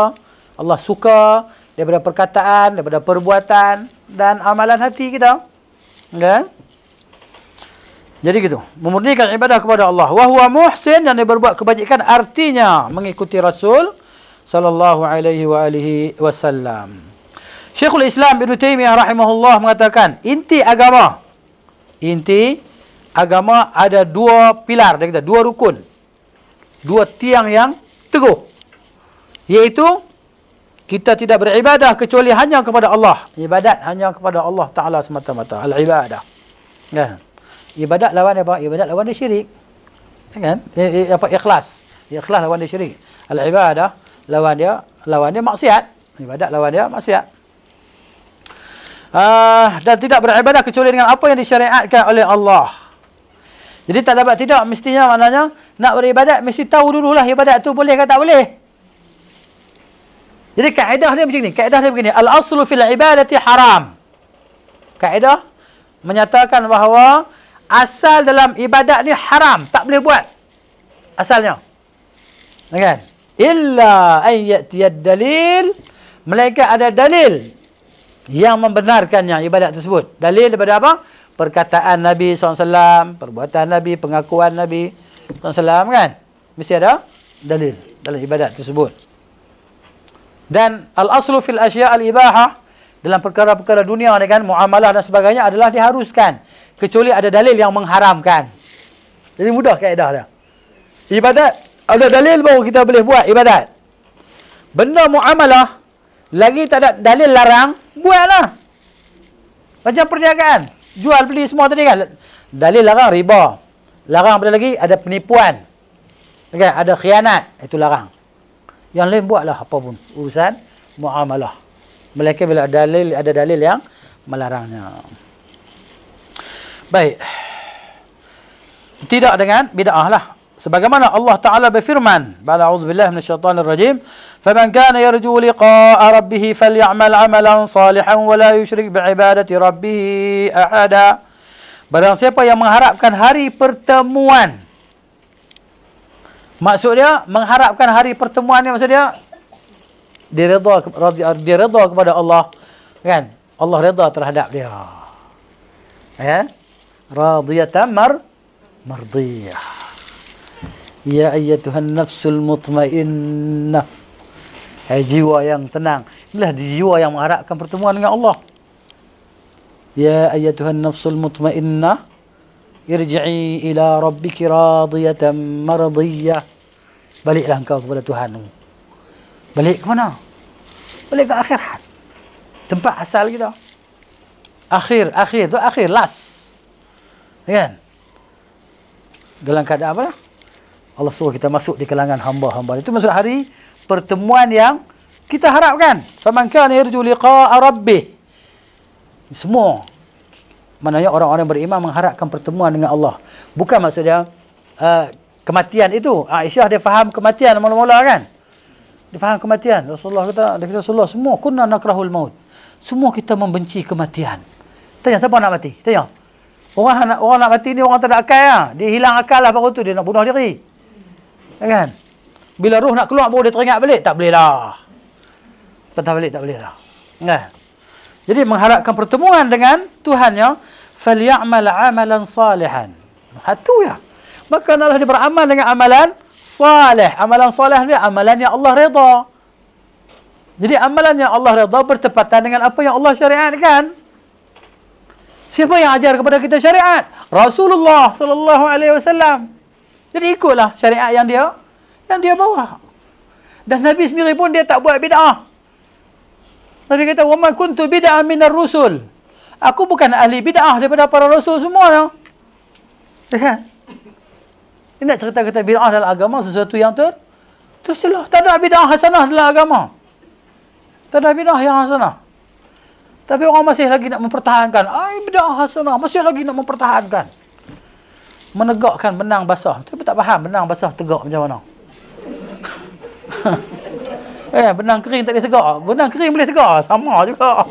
Allah suka daripada perkataan, daripada perbuatan dan amalan hati kita. Okay? Ya? Jadi gitu, memurnikan ibadah kepada Allah. Wa huwa muhsin yang berbuat kebajikan artinya mengikuti Rasul sallallahu alaihi wa alihi wasallam. Syekhul Islam Ibn Taymiyah rahimahullah mengatakan, inti agama, inti agama ada dua pilar, dia kata, dua rukun, dua tiang yang teguh. Iaitu, kita tidak beribadah kecuali hanya kepada Allah. Ibadat hanya kepada Allah Ta'ala semata-mata. Al-ibadah. Ya. Ibadat lawan apa? Ibadat lawan dia syirik. Ya kan? Eh, eh, apa ikhlas. Ikhlas lawan dia syirik. Al-ibadah lawan dia lawan dia maksiat. Ibadat lawan dia maksiat uh, dan tidak beribadah kecuali dengan apa yang disyariatkan oleh Allah. Jadi tak dapat tidak mestinya maknanya nak beribadat mesti tahu dululah ibadat tu boleh ke tak boleh. Jadi kaedah dia macam ni. Kaedah dia begini. Al-aslu fil ibadati haram. Kaedah menyatakan bahawa asal dalam ibadat ni haram. Tak boleh buat. Asalnya. Kan? Illa ayyat dalil. Mereka ada dalil yang membenarkannya ibadat tersebut. Dalil daripada apa? Perkataan Nabi SAW, perbuatan Nabi, pengakuan Nabi SAW kan? Mesti ada dalil dalam ibadat tersebut. Dan al-aslu fil asya al-ibahah dalam perkara-perkara dunia ni kan, muamalah dan sebagainya adalah diharuskan. Kecuali ada dalil yang mengharamkan. Jadi mudah kaedah dia. Ibadat, ada dalil baru kita boleh buat ibadat. Benda muamalah lagi tak ada dalil larang, buatlah. Macam perniagaan. Jual beli semua tadi kan. Dalil larang riba. Larang apa lagi? Ada penipuan. Okay, ada khianat. Itu larang. Yang lain buatlah apa pun. Urusan muamalah. Mereka bila ada dalil, ada dalil yang melarangnya. Baik. Tidak dengan bida'ah lah sebagaimana Allah Taala berfirman, "Bala a'udzu billahi minasyaitonir rajim. Faman kana yarju liqa'a rabbih faly'amal 'amalan salihan wa la yusyrik bi'ibadati rabbih ahada." Barang siapa yang mengharapkan hari pertemuan Maksud dia mengharapkan hari pertemuan ni maksud dia dia redha ah, kepada Allah kan Allah redha terhadap dia ya radiyatan mar mardiyah Ya ayatuhan nafsul mutmainnah. Hai jiwa yang tenang. Inilah jiwa yang mengharapkan pertemuan dengan Allah. Ya ayatuhan nafsul mutmainnah. Irji'i ila rabbiki radiyatan maradiyah. Baliklah engkau kepada Tuhanmu. Balik ke mana? Balik ke akhirat. Tempat asal kita. Akhir, akhir tu akhir, last. Kan? Dalam keadaan apa lah? Allah suruh kita masuk di kalangan hamba-hamba. Itu maksud hari pertemuan yang kita harapkan. Samangka ni irju liqa'a rabbih. Semua. Mananya orang-orang beriman mengharapkan pertemuan dengan Allah. Bukan maksudnya uh, kematian itu. Aisyah dia faham kematian mula-mula kan. Dia faham kematian. Rasulullah kata, dia kata Rasulullah semua kunna nakrahul maut. Semua kita membenci kematian. Tanya siapa nak mati? Tanya. Orang, orang nak mati ni orang tak ada akal lah. Dia hilang akal lah baru tu. Dia nak bunuh diri. Ya kan bila roh nak keluar baru dia teringat balik tak boleh lah patah balik tak boleh lah kan jadi mengharapkan pertemuan dengan Tuhan ya. falyamal amalan salihan hatu ya maka Allah dia beramal dengan amalan salih amalan salih ni amalan yang Allah redha jadi amalan yang Allah redha bertepatan dengan apa yang Allah kan? Siapa yang ajar kepada kita syariat? Rasulullah sallallahu alaihi wasallam. Jadi ikutlah syariat yang dia yang dia bawa. Dan Nabi sendiri pun dia tak buat bid'ah. Nabi kata, "Wa ma kuntu bid'ah min ar-rusul." Aku bukan ahli bid'ah daripada para rasul semua. Ya. Kan? Ini nak cerita kata bid'ah dalam agama sesuatu yang ter tersilah. Tak ada bid'ah hasanah dalam agama. Tak ada bid'ah yang hasanah. Tapi orang masih lagi nak mempertahankan. Ay, bid'ah hasanah. Masih lagi nak mempertahankan menegakkan benang basah. tu tak faham benang basah tegak macam mana. <laughs> eh, benang kering tak boleh tegak. Benang kering boleh tegak. Sama juga.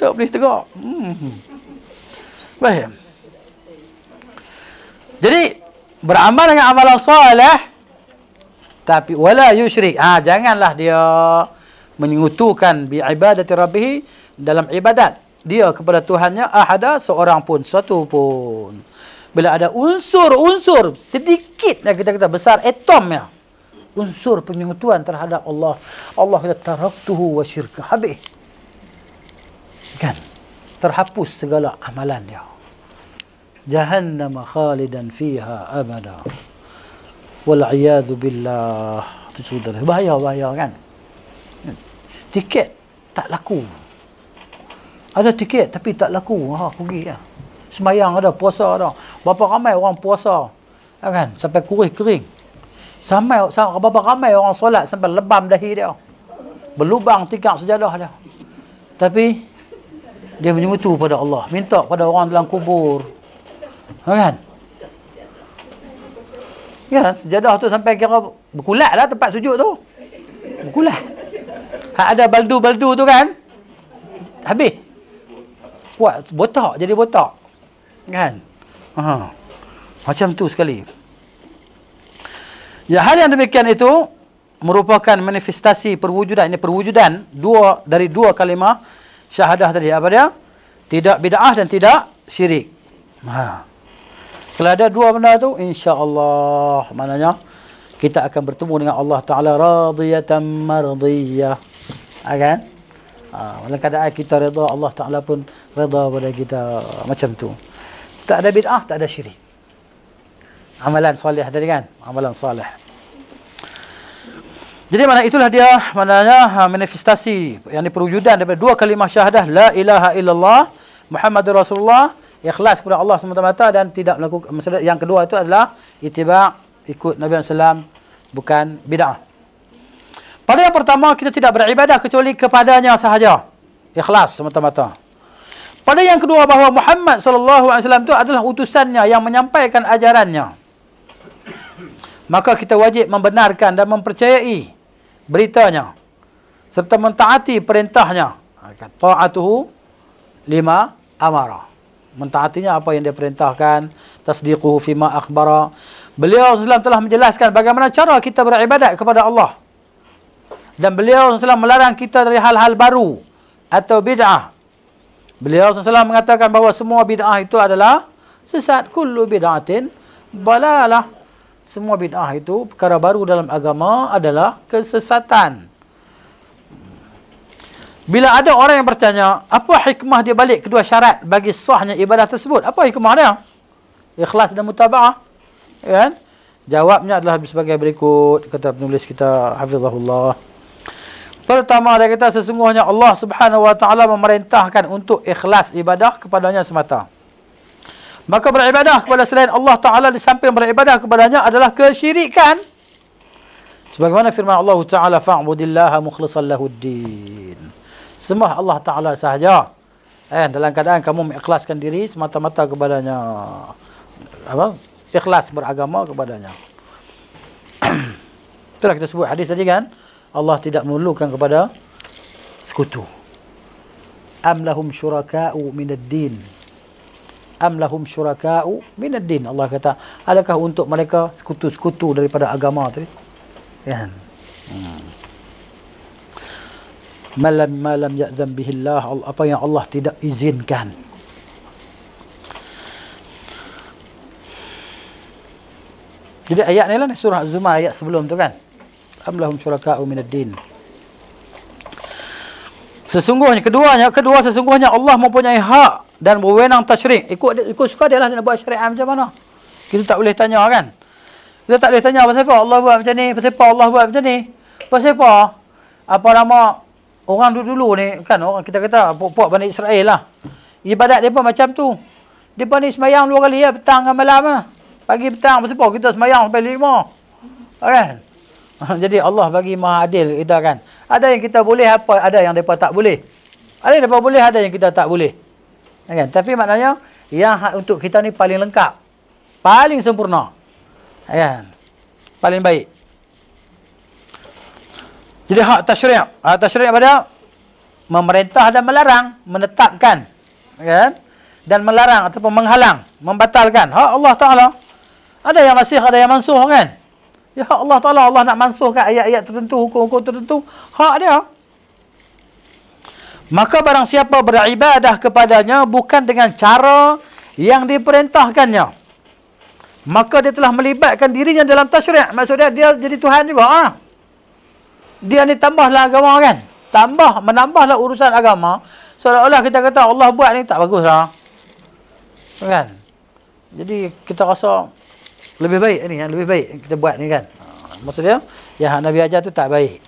Tak boleh tegak. Hmm. Baik. Jadi, beramal dengan amalan soleh tapi wala yusyrik. Ah, ha, janganlah dia menyutukan bi ibadati rabbih dalam ibadat dia kepada Tuhannya ahada seorang pun satu pun bila ada unsur-unsur sedikit yang kita kata besar atomnya unsur penyekutuan terhadap Allah Allah kata taraktuhu wa syirka habis kan terhapus segala amalan dia jahannam khalidan fiha abada wal billah itu sudah bahaya bahaya kan? kan tiket tak laku ada tiket tapi tak laku ha pergi lah ya semayang ada, puasa ada. Berapa ramai orang puasa. Kan? Sampai kurih kering. Sampai, sampai berapa ramai orang solat sampai lebam dahi dia. Berlubang tingkap sejadah dia. Tapi, dia menyebutu pada Allah. Minta pada orang dalam kubur. Kan? Ya, sejadah tu sampai kira berkulat lah tempat sujud tu. Berkulat. Tak ha, ada baldu-baldu tu kan? Habis. Kuat, botak. Jadi botak kan ha. macam tu sekali ya hal yang demikian itu merupakan manifestasi perwujudan ini perwujudan dua dari dua kalimah syahadah tadi apa dia tidak bid'ah dan tidak syirik ha. kalau ada dua benda tu insyaallah maknanya kita akan bertemu dengan Allah Ta'ala radiyatan mardiyah. Ha, kan? Ha, dalam keadaan kita reda, Allah Ta'ala pun reda pada kita. Macam tu. Tak ada bid'ah, tak ada syirik. Amalan salih tadi kan? Amalan salih. Jadi mana itulah dia maknanya ha, manifestasi yang diperwujudan daripada dua kalimah syahadah la ilaha illallah Muhammad Rasulullah ikhlas kepada Allah semata-mata dan tidak melakukan yang kedua itu adalah itiba' ikut Nabi SAW bukan bid'ah. Pada yang pertama kita tidak beribadah kecuali kepadanya sahaja ikhlas semata-mata. Pada yang kedua bahawa Muhammad sallallahu alaihi wasallam itu adalah utusannya yang menyampaikan ajarannya. Maka kita wajib membenarkan dan mempercayai beritanya serta mentaati perintahnya. Ha, Ta'atuhu lima amara. Mentaatinya apa yang dia perintahkan, tasdiquhu fima akhbara. Beliau SAW telah menjelaskan bagaimana cara kita beribadat kepada Allah. Dan beliau SAW melarang kita dari hal-hal baru atau bid'ah. Beliau SAW mengatakan bahawa semua bid'ah itu adalah sesat. Kullu bid'atin balalah. Semua bid'ah itu perkara baru dalam agama adalah kesesatan. Bila ada orang yang bertanya, apa hikmah dia balik kedua syarat bagi sahnya ibadah tersebut? Apa hikmah dia? Ikhlas dan mutaba'ah. Ya kan? Jawabnya adalah sebagai berikut kata penulis kita Hafizahullah. Pertama dia kata sesungguhnya Allah Subhanahu Wa Taala memerintahkan untuk ikhlas ibadah kepadanya semata. Maka beribadah kepada selain Allah Taala di samping beribadah kepadanya adalah kesyirikan. Sebagaimana firman Allah Taala fa'budillaha mukhlishal lahuddin. Sembah Allah Taala sahaja. Eh dalam keadaan kamu mengikhlaskan diri semata-mata kepadanya. Apa? Ikhlas beragama kepadanya. Telah <clears throat> kita sebut hadis tadi kan? Allah tidak memerlukan kepada sekutu. Am lahum syuraka'u minad din. Am lahum syuraka'u minad din. Allah kata, adakah untuk mereka sekutu-sekutu daripada agama tadi? Kan? Ya. Hmm. Malam malam ya'zam bihi Allah, apa yang Allah tidak izinkan. Jadi ayat ni lah surah Az-Zumar ayat sebelum tu kan am syuraka'u min din Sesungguhnya keduanya kedua sesungguhnya Allah mempunyai hak dan berwenang tasyrik ikut ikut suka dia lah dia nak buat syariat macam mana kita tak boleh tanya kan kita tak boleh tanya pasal apa Allah buat macam ni pasal apa Allah buat macam ni pasal apa apa nama orang dulu-dulu ni kan orang kita kata puak-puak Bani Israel lah ibadat depa macam tu depa ni sembahyang dua kali ya petang dan malam ah pagi petang pasal apa kita sembahyang sampai lima kan okay. Ah, jadi Allah bagi maha adil kita kan. Ada yang kita boleh apa, ada yang mereka tak boleh. Ada yang mereka boleh, ada yang kita tak boleh. Ya kan? Tapi maknanya, yang untuk kita ni paling lengkap. Paling sempurna. Ya kan? Paling baik. Jadi hak tashri'ah. Hak tashri'ah pada memerintah dan melarang, menetapkan. Ya kan? Dan melarang ataupun menghalang, membatalkan. Hak Allah Ta'ala. Ada yang masih, ada yang mansuh kan? Ya hak Allah Ta'ala Allah nak mansuhkan ayat-ayat tertentu, hukum-hukum tertentu. Hak dia. Maka barang siapa beribadah kepadanya bukan dengan cara yang diperintahkannya. Maka dia telah melibatkan dirinya dalam tashri' Maksudnya dia jadi Tuhan juga ha? Dia ni tambahlah agama kan Tambah, menambahlah urusan agama Seolah-olah kita kata Allah buat ni tak bagus lah Kan Jadi kita rasa lebih baik ni yang lebih baik yang kita buat ni kan maksud dia yang Nabi ajar tu tak baik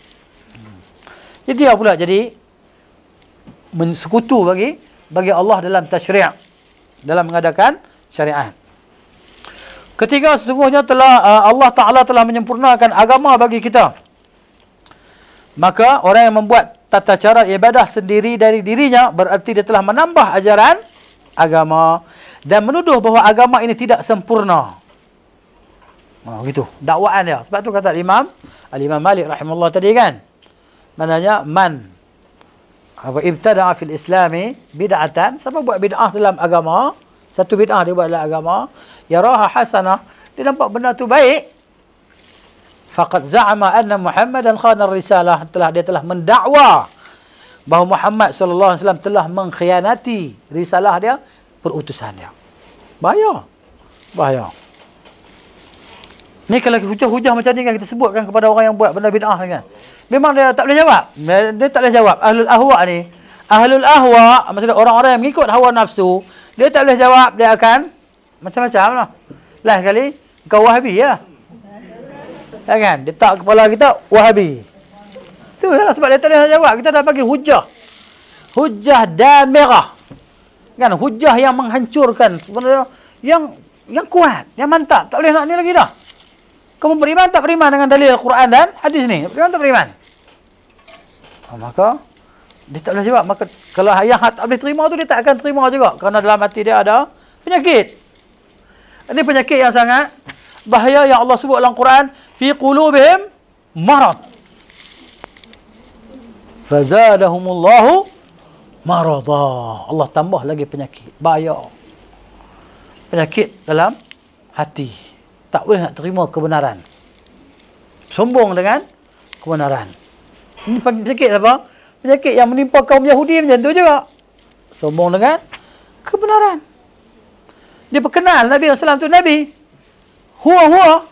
jadi hmm. dia pula jadi sekutu bagi bagi Allah dalam tashri' dalam mengadakan syariat ketiga sesungguhnya telah uh, Allah Ta'ala telah menyempurnakan agama bagi kita maka orang yang membuat tata cara ibadah sendiri dari dirinya bererti dia telah menambah ajaran agama dan menuduh bahawa agama ini tidak sempurna. Ha, gitu. Dakwaan dia. Sebab tu kata Imam Al-Imam Malik rahimahullah tadi kan. Maknanya man apa ibtada fil islami bid'atan siapa buat bid'ah dalam agama satu bid'ah dia buat dalam agama ya raha hasanah dia nampak benda tu baik faqad za'ama anna muhammadan khana risalah telah dia telah mendakwa bahawa Muhammad sallallahu alaihi wasallam telah mengkhianati risalah dia perutusan dia bahaya bahaya Ni kalau hujah-hujah macam ni kan kita sebutkan kepada orang yang buat benda bid'ah ni kan. Memang dia tak boleh jawab. Dia tak boleh jawab. Ahlul ahwa ni. Ahlul ahwa maksudnya orang-orang yang mengikut hawa nafsu. Dia tak boleh jawab. Dia akan macam-macam lah. Lain kali kau wahabi ya. Ya kan? Dia tak kepala kita wahabi. Itu lah sebab dia tak boleh jawab. Kita dah bagi hujah. Hujah dan merah. Kan? Hujah yang menghancurkan sebenarnya. Yang yang kuat. Yang mantap. Tak boleh nak ni lagi dah. Kamu beriman tak beriman dengan dalil Al-Quran dan hadis ni? Beriman tak beriman? Ha, maka dia tak boleh jawab. Maka kalau ayah tak boleh terima tu dia tak akan terima juga. Kerana dalam hati dia ada penyakit. Ini penyakit yang sangat bahaya yang Allah sebut dalam Quran. Fi qulubihim marad. Fazadahumullahu maradah. Allah tambah lagi penyakit. Bahaya. Penyakit dalam Hati tak boleh nak terima kebenaran. Sombong dengan kebenaran. Ini penyakit apa? Penyakit yang menimpa kaum Yahudi macam tu juga. Sombong dengan kebenaran. Dia perkenal Nabi yang SAW tu Nabi. Hua-hua.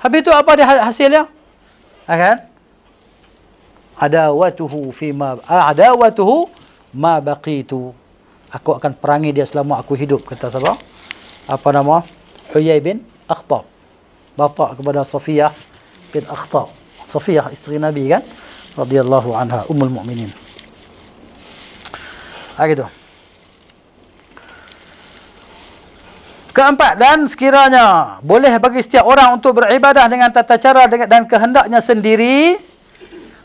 Habis tu apa dia ha- hasilnya? Ha, kan? Adawatuhu fi ma adawatuhu ma baqitu. Aku akan perangi dia selama aku hidup kata siapa? Apa nama? Huyai bin Akhtab. Bapa kepada Safiyah bin Akhtab. Safiyah isteri Nabi kan? Radiyallahu anha. Ummul mu'minin. Akhidu. Ha, Keempat, dan sekiranya boleh bagi setiap orang untuk beribadah dengan tata cara dan kehendaknya sendiri,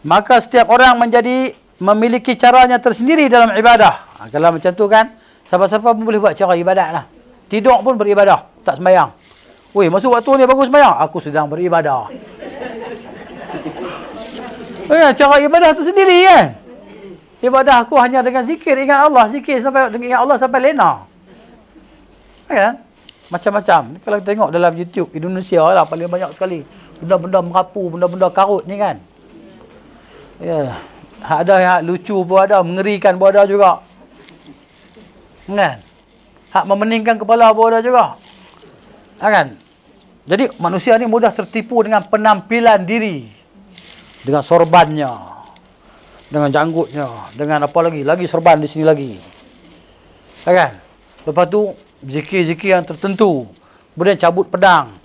maka setiap orang menjadi memiliki caranya tersendiri dalam ibadah. Ha, kalau macam tu kan, siapa-siapa pun boleh buat cara ibadah lah. Tidur pun beribadah, tak sembahyang. Weh, masuk waktu ni bagus sembahyang? Aku sedang beribadah. Ya, cara ibadah tu sendiri kan? Ibadah aku hanya dengan zikir. Ingat Allah. Zikir sampai ingat Allah sampai lena. Ya kan? Macam-macam. Kalau kita tengok dalam YouTube Indonesia lah paling banyak sekali. Benda-benda merapu, benda-benda karut ni kan? Ya. Ada yang lucu pun ada. Mengerikan pun ada juga. Kan? Hak memeningkan kepala pun ada juga. Ya kan? Jadi manusia ni mudah tertipu dengan penampilan diri. Dengan sorbannya. Dengan janggutnya. Dengan apa lagi? Lagi sorban di sini lagi. Ya kan? Lepas tu, zikir-zikir yang tertentu. Kemudian cabut pedang.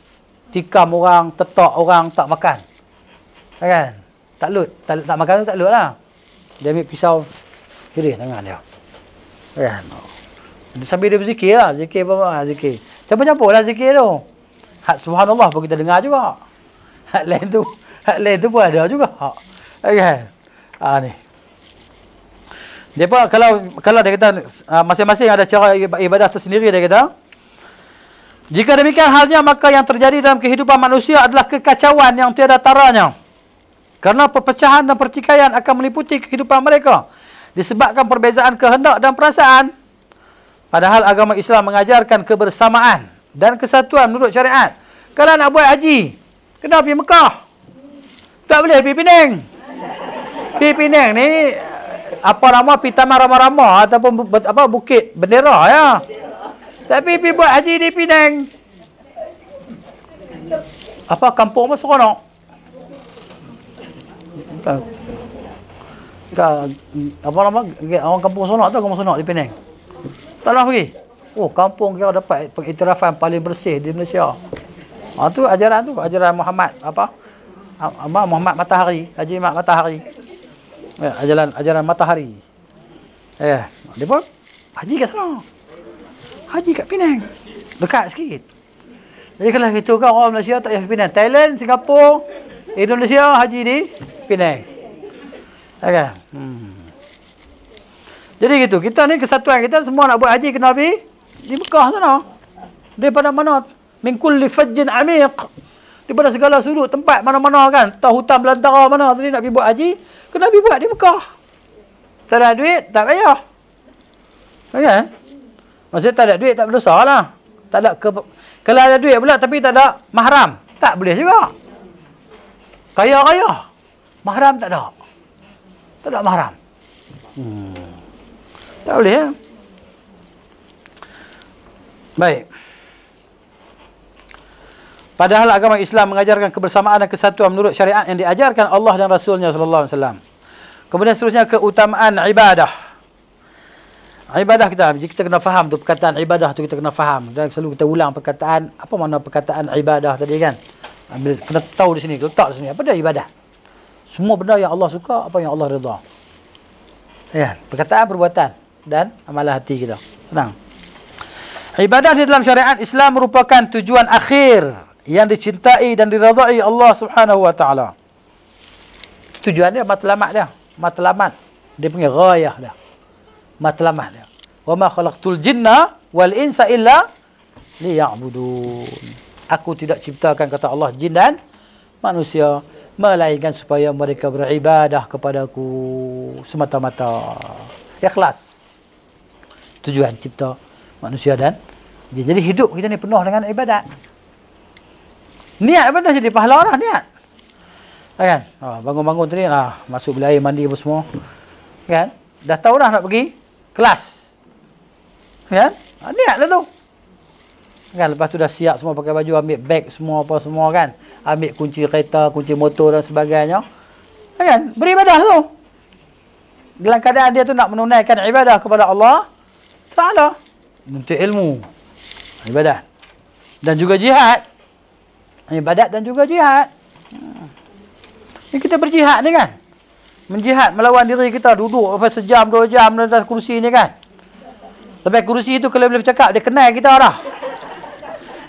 Tikam orang, tetak orang, tak makan. Ya kan? Tak lut. Tak, tak makan tu tak lut lah. Dia ambil pisau kiri tangan dia. Ya kan? Sambil dia berzikir lah. Zikir apa-apa. Lah, zikir. Campur-campur lah zikir tu. Hak subhanallah pun kita dengar juga. Hak lain tu, hak lain tu pun ada juga. Okey. Ah ha, ni. Depa kalau kalau dia kata ah, masing-masing ada cara ibadah tersendiri dia kata. Jika demikian halnya maka yang terjadi dalam kehidupan manusia adalah kekacauan yang tiada taranya. Kerana perpecahan dan pertikaian akan meliputi kehidupan mereka disebabkan perbezaan kehendak dan perasaan. Padahal agama Islam mengajarkan kebersamaan dan kesatuan menurut syariat. Kalau nak buat haji, kena pergi Mekah. Tak boleh pergi Penang. Pergi Penang ni, apa nama, pergi Taman Rama-Rama ataupun apa bukit bendera. ya. Tapi pergi buat haji di Penang. Apa kampung pun seronok. Tak, apa nama, orang kampung seronok tu, kampung seronok di Penang. Tak nak pergi oh kampung kita dapat pengiktirafan paling bersih di Malaysia. Ha tu ajaran tu ajaran Muhammad apa? Ama Muhammad Matahari, Haji Mat Matahari. Ya, ajaran ajaran Matahari. Eh, dia haji kat sana. Haji kat Penang. Dekat sikit. Jadi kalau itu kan orang Malaysia tak payah Penang. Thailand, Singapura, Indonesia haji di Penang. Okey. Hmm. Jadi gitu, kita ni kesatuan kita semua nak buat haji kena pergi di Mekah sana. Daripada mana? Min kulli fajjin amiq. Daripada segala sudut tempat mana-mana kan. Tahu hutan belantara mana tadi nak pergi buat haji. Kena pergi buat di Mekah. Tak ada duit, tak payah. Okay? Eh? Maksudnya tak ada duit, tak berdosa lah. Tak ada ke... Kalau ada duit pula tapi tak ada mahram. Tak boleh juga. Kaya-kaya. Mahram tak ada. Tak ada mahram. Hmm. Tak boleh ya. Eh? Baik. Padahal agama Islam mengajarkan kebersamaan dan kesatuan menurut syariat yang diajarkan Allah dan Rasulnya Sallallahu Alaihi Wasallam. Kemudian seterusnya keutamaan ibadah. Ibadah kita, kita kena faham tu perkataan ibadah tu kita kena faham. Dan selalu kita ulang perkataan, apa makna perkataan ibadah tadi kan? Ambil, kena tahu di sini, letak di sini. Apa dia ibadah? Semua benda yang Allah suka, apa yang Allah redha. Ya, perkataan, perbuatan dan amalan hati kita. Senang. Ibadah di dalam syariat Islam merupakan tujuan akhir yang dicintai dan diradai Allah Subhanahu wa taala. Tujuan dia matlamat dia, matlamat dia punya ghayah dia. Matlamat dia. Wa ma khalaqtul jinna wal insa illa liya'budun. Aku tidak ciptakan kata Allah jin dan manusia melainkan supaya mereka beribadah kepadaku semata-mata. Ikhlas. Tujuan cipta manusia dan jadi hidup kita ni penuh dengan ibadat. Niat pun dah jadi pahala lah niat. Kan? Ah, bangun-bangun tadi lah. Masuk beli air, mandi apa semua. Kan? Dah tahu dah nak pergi kelas. Kan? Ah, niat lah tu. Kan? Lepas tu dah siap semua pakai baju, ambil beg semua apa semua kan. Ambil kunci kereta, kunci motor dan sebagainya. Kan? Beribadah tu. Dalam keadaan dia tu nak menunaikan ibadah kepada Allah. Tak ada. ilmu ibadah dan juga jihad ibadat dan juga jihad ini ha. ya, kita berjihad ni kan menjihad melawan diri kita duduk apa sejam dua jam di atas kursi ni kan sampai kursi tu kalau boleh cakap dia kenal kita dah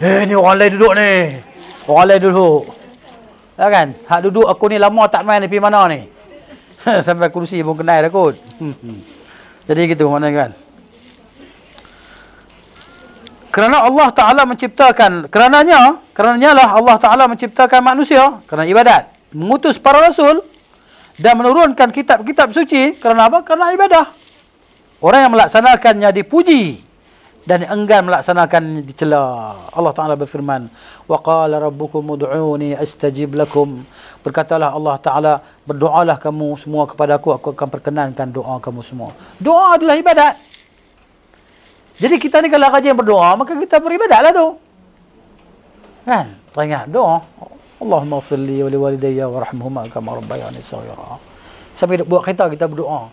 eh ni orang lain duduk ni orang lain duduk ya kan hak duduk aku ni lama tak main pergi mana ni <laughs> sampai kursi pun kenal dah kot hmm, hmm. jadi gitu mana kan kerana Allah Ta'ala menciptakan, kerananya, kerananya lah Allah Ta'ala menciptakan manusia kerana ibadat. Mengutus para rasul dan menurunkan kitab-kitab suci kerana apa? Kerana ibadah. Orang yang melaksanakannya dipuji dan yang enggan melaksanakan dicela. Allah Taala berfirman, "Wa qala rabbukum ud'uni astajib lakum." Berkatalah Allah Taala, "Berdoalah kamu semua kepada aku, aku akan perkenankan doa kamu semua." Doa adalah ibadat. Jadi kita ni kalau rajin berdoa, maka kita beribadat lah tu. Kan? Teringat doa. Allahumma salli wa liwalidayya wa rahmuhumma kama rabbayani sawira. Sampai buat kita kita berdoa.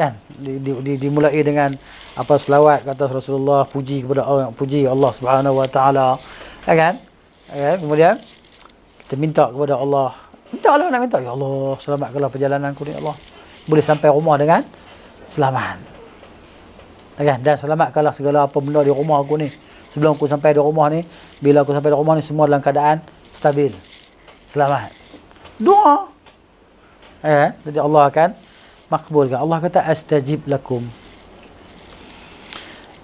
Kan? Di, di, di, dimulai dengan apa selawat kata Rasulullah puji kepada Allah, puji Allah Subhanahu wa taala. Ya kan? Ya kan? Kemudian kita minta kepada Allah. Minta Allah nak minta ya Allah selamatkanlah perjalananku ni ya Allah. Boleh sampai rumah dengan selamat. Okay, dan selamat selamatkanlah segala apa benda di rumah aku ni. Sebelum aku sampai di rumah ni, bila aku sampai di rumah ni, semua dalam keadaan stabil. Selamat. Doa. Eh, jadi Allah akan makbulkan. Allah kata, Astajib lakum.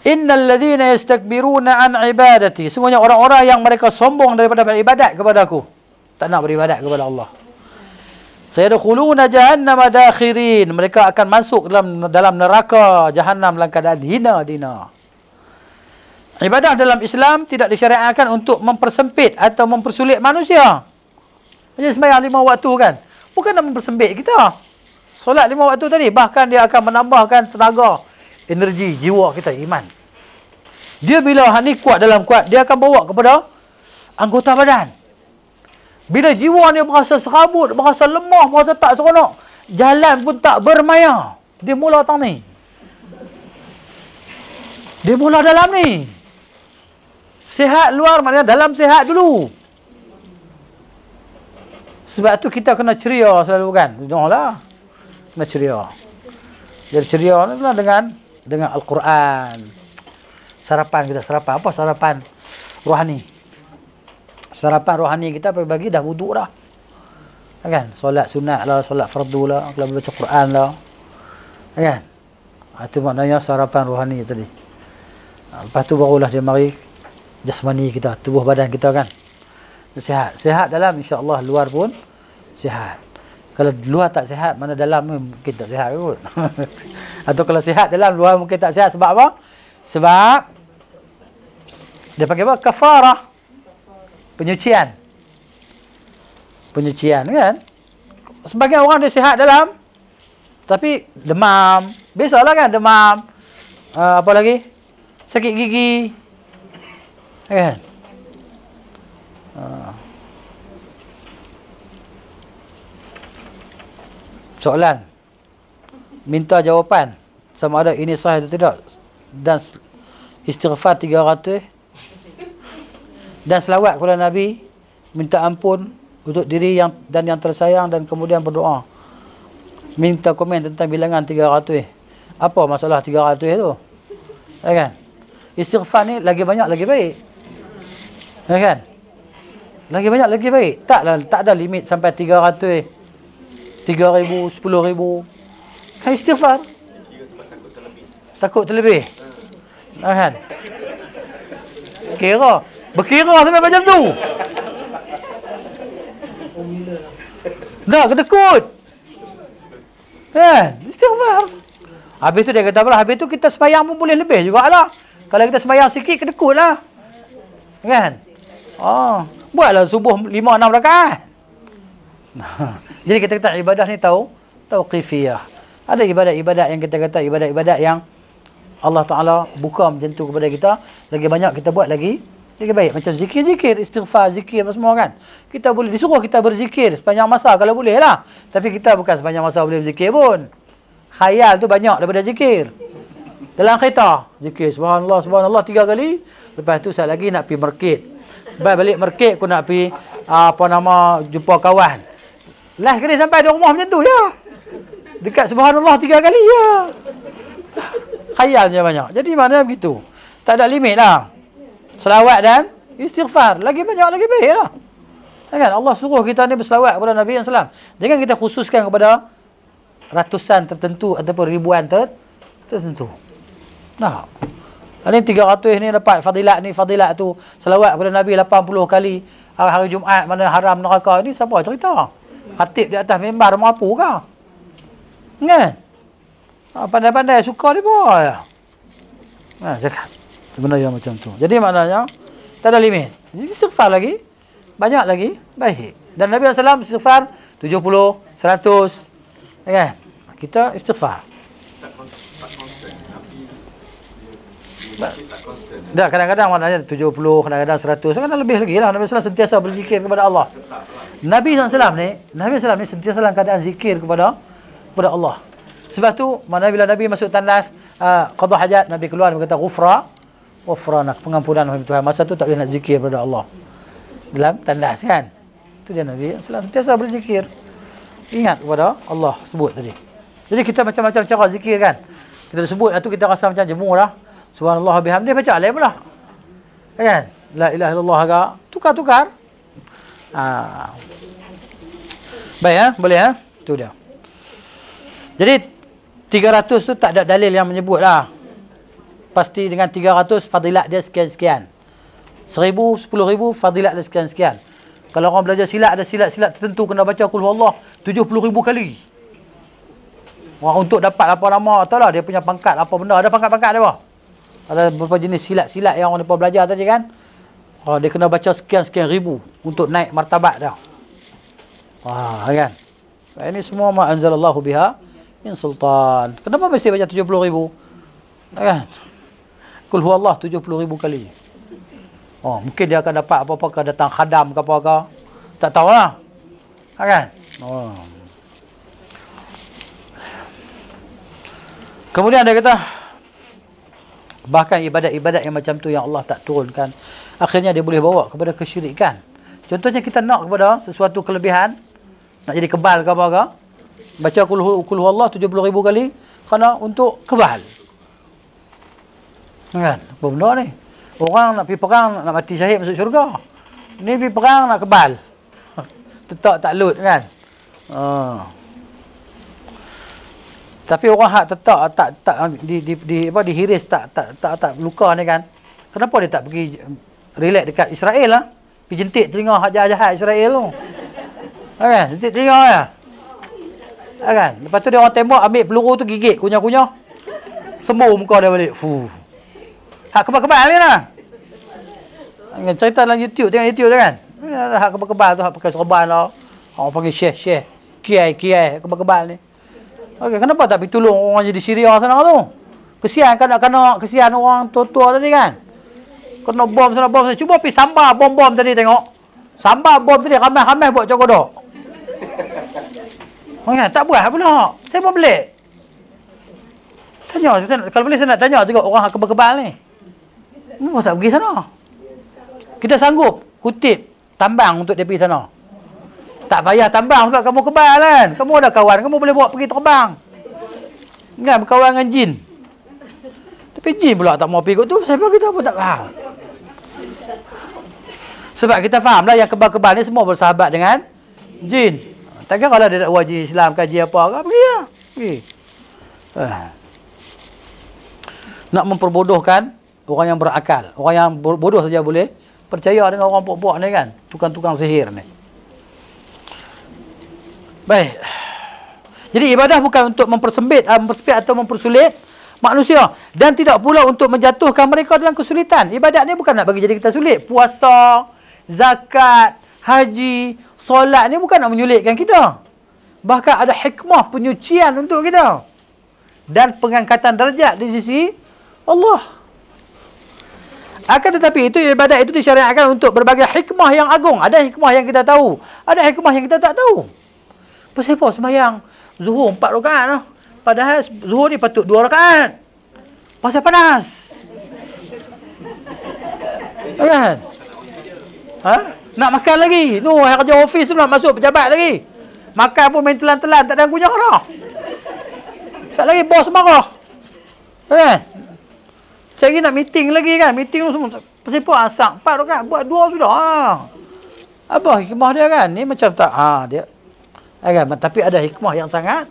Innal ladhina yastakbiruna an ibadati. Semuanya orang-orang yang mereka sombong daripada beribadat kepada aku. Tak nak beribadat kepada Allah. Saya sayadkhuluna jahannam madakhirin mereka akan masuk dalam dalam neraka jahannam dalam keadaan hina dina ibadah dalam Islam tidak disyariatkan untuk mempersempit atau mempersulit manusia macam sembahyang lima waktu kan bukan nak mempersempit kita solat lima waktu tadi bahkan dia akan menambahkan tenaga energi jiwa kita iman dia bila hani kuat dalam kuat dia akan bawa kepada anggota badan bila jiwa ni berasa serabut, berasa lemah, berasa tak seronok, jalan pun tak bermaya. Dia mula datang ni. Dia mula dalam ni. Sehat luar maknanya dalam sehat dulu. Sebab tu kita kena ceria selalu kan. Tengoklah. Kena ceria. Jadi ceria ni lah dengan dengan Al-Quran. Sarapan kita sarapan. Apa sarapan rohani? sarapan rohani kita pagi bagi dah wuduk dah. Ya kan? Solat sunat lah, solat fardu lah, kalau baca Quran lah. Ya kan? Itu ah, maknanya sarapan rohani tadi. Ah, lepas tu barulah dia mari jasmani kita, tubuh badan kita kan. Sihat. Sihat dalam insya Allah luar pun sihat. Kalau luar tak sihat, mana dalam mungkin tak sihat pun. <laughs> Atau kalau sihat dalam, luar mungkin tak sihat. Sebab apa? Sebab dia panggil apa? Kafarah penyucian. Penyucian kan? Sebagai orang dia sihat dalam tapi demam, biasalah kan demam. Uh, apa lagi? Sakit gigi. Kan? Uh. Soalan. Minta jawapan sama ada ini sah atau tidak dan istighfar 300 dan selawat kepada Nabi minta ampun untuk diri yang dan yang tersayang dan kemudian berdoa minta komen tentang bilangan 300 apa masalah 300 itu ya kan istighfar ni lagi banyak lagi baik ya kan lagi banyak lagi baik taklah tak ada limit sampai 300 3000 10000 kan istighfar takut terlebih takut ya terlebih kan kira Berkira sampai macam tu. Dah, kena kut. Kan? Istighfar. Habis tu dia kata pula, habis tu kita semayang pun boleh lebih juga lah. Kalau kita semayang sikit, kena kut lah. Kan? Oh, buatlah subuh lima, enam rakaat. <laughs> Jadi kita kata ibadah ni tahu, tahu qifiyah. Ada ibadat-ibadat yang kita kata, ibadat-ibadat yang Allah Ta'ala buka macam tu kepada kita. Lagi banyak kita buat lagi, jadi baik macam zikir-zikir, istighfar, zikir apa semua kan. Kita boleh disuruh kita berzikir sepanjang masa kalau boleh lah. Tapi kita bukan sepanjang masa boleh berzikir pun. Khayal tu banyak daripada zikir. Dalam kereta, zikir subhanallah, subhanallah tiga kali. Lepas tu saya lagi nak pergi market. Baik balik market aku nak pergi apa nama jumpa kawan. Last kali sampai di rumah macam tu ya. Dekat subhanallah tiga kali ya. Khayalnya banyak. Jadi mana begitu. Tak ada limit lah selawat dan istighfar. Lagi banyak lagi baiklah. Ya kan Allah suruh kita ni berselawat kepada Nabi yang salam. Jangan kita khususkan kepada ratusan tertentu ataupun ribuan ter tertentu. Nah. Ini tiga 300 ni dapat fadilat ni fadilat tu. Selawat kepada Nabi 80 kali ah, hari, Jumaat mana haram neraka ni siapa cerita? Khatib di atas mimbar mengapu ke? Kan? Ah, pandai-pandai suka dia boleh. Nah, cakap. Sebenarnya macam tu. Jadi maknanya tak ada limit. Jadi istighfar lagi. Banyak lagi. Baik. Dan Nabi SAW istighfar 70, 100. Ya kan? Kita istighfar. Dah kadang-kadang mana tujuh puluh kadang-kadang seratus. kadang lebih lagi lah. Nabi SAW sentiasa berzikir kepada Allah. Nabi SAW ni, Nabi SAW ni sentiasa dalam keadaan zikir kepada kepada Allah. Sebab tu, mana bila Nabi masuk tandas, uh, hajat, Nabi keluar, Nabi kata, Gufra, wafranak pengampunan kepada Tuhan masa tu tak boleh nak zikir kepada Allah dalam tandas kan itu dia Nabi selalu sentiasa berzikir ingat kepada Allah sebut tadi jadi kita macam-macam cara zikir kan kita sebut tu kita rasa macam jemur lah subhanallah bihamdi baca lain pula kan la ilaha illallah aga tukar-tukar ha. baik ya boleh ya ha? itu dia jadi 300 tu tak ada dalil yang menyebut lah pasti dengan 300 fadilat dia sekian-sekian. 1000, 10000 fadilat dia sekian-sekian. Kalau orang belajar silat ada silat-silat tertentu kena baca qul huwallah 70000 kali. Orang untuk dapat apa nama lah dia punya pangkat apa benda ada pangkat-pangkat dia apa? Ada beberapa jenis silat-silat yang orang depa belajar tadi kan. Oh, dia kena baca sekian-sekian ribu untuk naik martabat dia. Wah, ya kan? Ini semua ma anzalallahu biha min sultan. Kenapa mesti baca 70 ribu? Ya kan? Kul Allah 70 ribu kali. Oh, mungkin dia akan dapat apa-apa ke datang khadam ke apa ke. Tak tahulah. Ha, kan? Oh. Kemudian dia kata bahkan ibadat-ibadat yang macam tu yang Allah tak turunkan akhirnya dia boleh bawa kepada kesyirikan. Contohnya kita nak kepada sesuatu kelebihan nak jadi kebal ke apa ke. Baca kul huwallah 70 ribu kali kerana untuk kebal. Kan, hukum benda ni. Orang nak pergi perang, nak mati syahid masuk syurga. Ni pergi perang nak kebal. <laughs> Tetap tak lut kan. Uh. Tapi orang hak tetap tak tak di di, di apa dihiris tak tak tak, tak luka ni kan. Kenapa dia tak pergi eh, relax dekat Israel lah? Pergi jentik telinga hak jahat Israel tu. Ha, kan? Jentik telinga ya. Ha, kan? Lepas tu dia orang tembak ambil peluru tu gigit kunyah-kunyah. Sembuh muka dia balik. Fuh. Hak kebal-kebal lah ni lah. Dengan cerita dalam YouTube, tengok YouTube tu kan. Hak kebal-kebal tu, hak pakai serban lah. Orang panggil syekh, syekh. Kiai, kiai, kebal-kebal ni. Okey, kenapa tak pergi tolong orang jadi Syria sana tu? Kesian kan nak kena kesian orang tua-tua tadi kan? Kena bom sana, bom sana. Cuba pergi sambar bom-bom tadi tengok. Sambar bom tadi, ramai-ramai buat cokodok. Oh ya tak buat pula. Saya pun boleh. Tanya, saya, kalau boleh saya nak tanya juga orang hak kebal-kebal ni. Kenapa tak pergi sana? Kita sanggup kutip tambang untuk dia pergi sana. Tak payah tambang sebab kamu kebal kan. Kamu ada kawan, kamu boleh bawa pergi terbang. Kan berkawan dengan jin. Tapi jin pula tak mau pergi kot tu. Siapa kita pun tak faham. Sebab kita faham lah yang kebal-kebal ni semua bersahabat dengan jin. Tak kalau dia nak wajib Islam, kaji apa, pergi lah. Pergi. Eh. Nak memperbodohkan orang yang berakal, orang yang bodoh saja boleh percaya dengan orang puak-puak ni kan, tukang-tukang sihir ni. Baik. Jadi ibadah bukan untuk mempersempit ah, mempersempit atau mempersulit manusia dan tidak pula untuk menjatuhkan mereka dalam kesulitan. Ibadah ni bukan nak bagi jadi kita sulit. Puasa, zakat, haji, solat ni bukan nak menyulitkan kita. Bahkan ada hikmah penyucian untuk kita. Dan pengangkatan darjat di sisi Allah. Akan tetapi itu ibadat itu disyariatkan untuk berbagai hikmah yang agung. Ada hikmah yang kita tahu. Ada hikmah yang kita tak tahu. Pasal sembahyang zuhur empat rakaat lah. Padahal zuhur ni patut dua rakaat. Pasal panas. Ya kan? Ha? Nak makan lagi. Tu no, kerja ofis tu nak masuk pejabat lagi. Makan pun main telan-telan tak ada kunyah dah. Sat lagi bos marah. Ya kan? Cari nak meeting lagi kan. Meeting semua. Pesipu asap. Empat tu kan. Buat dua sudah. Ha. Apa hikmah dia kan? Ni macam tak. Ha, dia. Ha, kan? Tapi ada hikmah yang sangat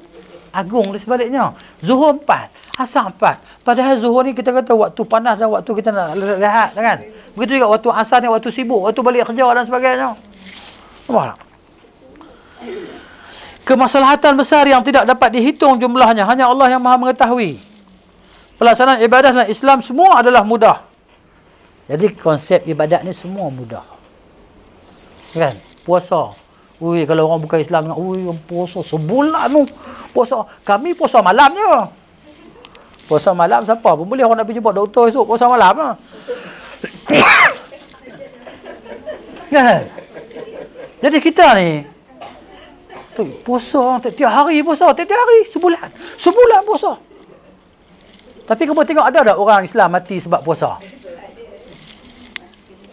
agung di sebaliknya. Zuhur empat. Asap empat. Padahal zuhur ni kita kata waktu panas dan waktu kita nak lehat kan. Begitu juga waktu asar ni waktu sibuk. Waktu balik kerja dan sebagainya. Nampak tak? Kemaslahatan besar yang tidak dapat dihitung jumlahnya. Hanya Allah yang maha mengetahui pelaksanaan ibadah dalam Islam semua adalah mudah. Jadi konsep ibadat ni semua mudah. Kan? Puasa. Ui, kalau orang bukan Islam dengan, ui, puasa sebulan tu. Puasa. Kami puasa malam je. Puasa malam siapa pun boleh orang nak pergi jumpa doktor esok. Puasa malam lah. <coughs> kan? Jadi kita ni, tu, puasa orang tiap hari puasa. Tiap hari sebulan. Sebulan puasa. Tapi kamu tengok ada tak orang Islam mati sebab puasa?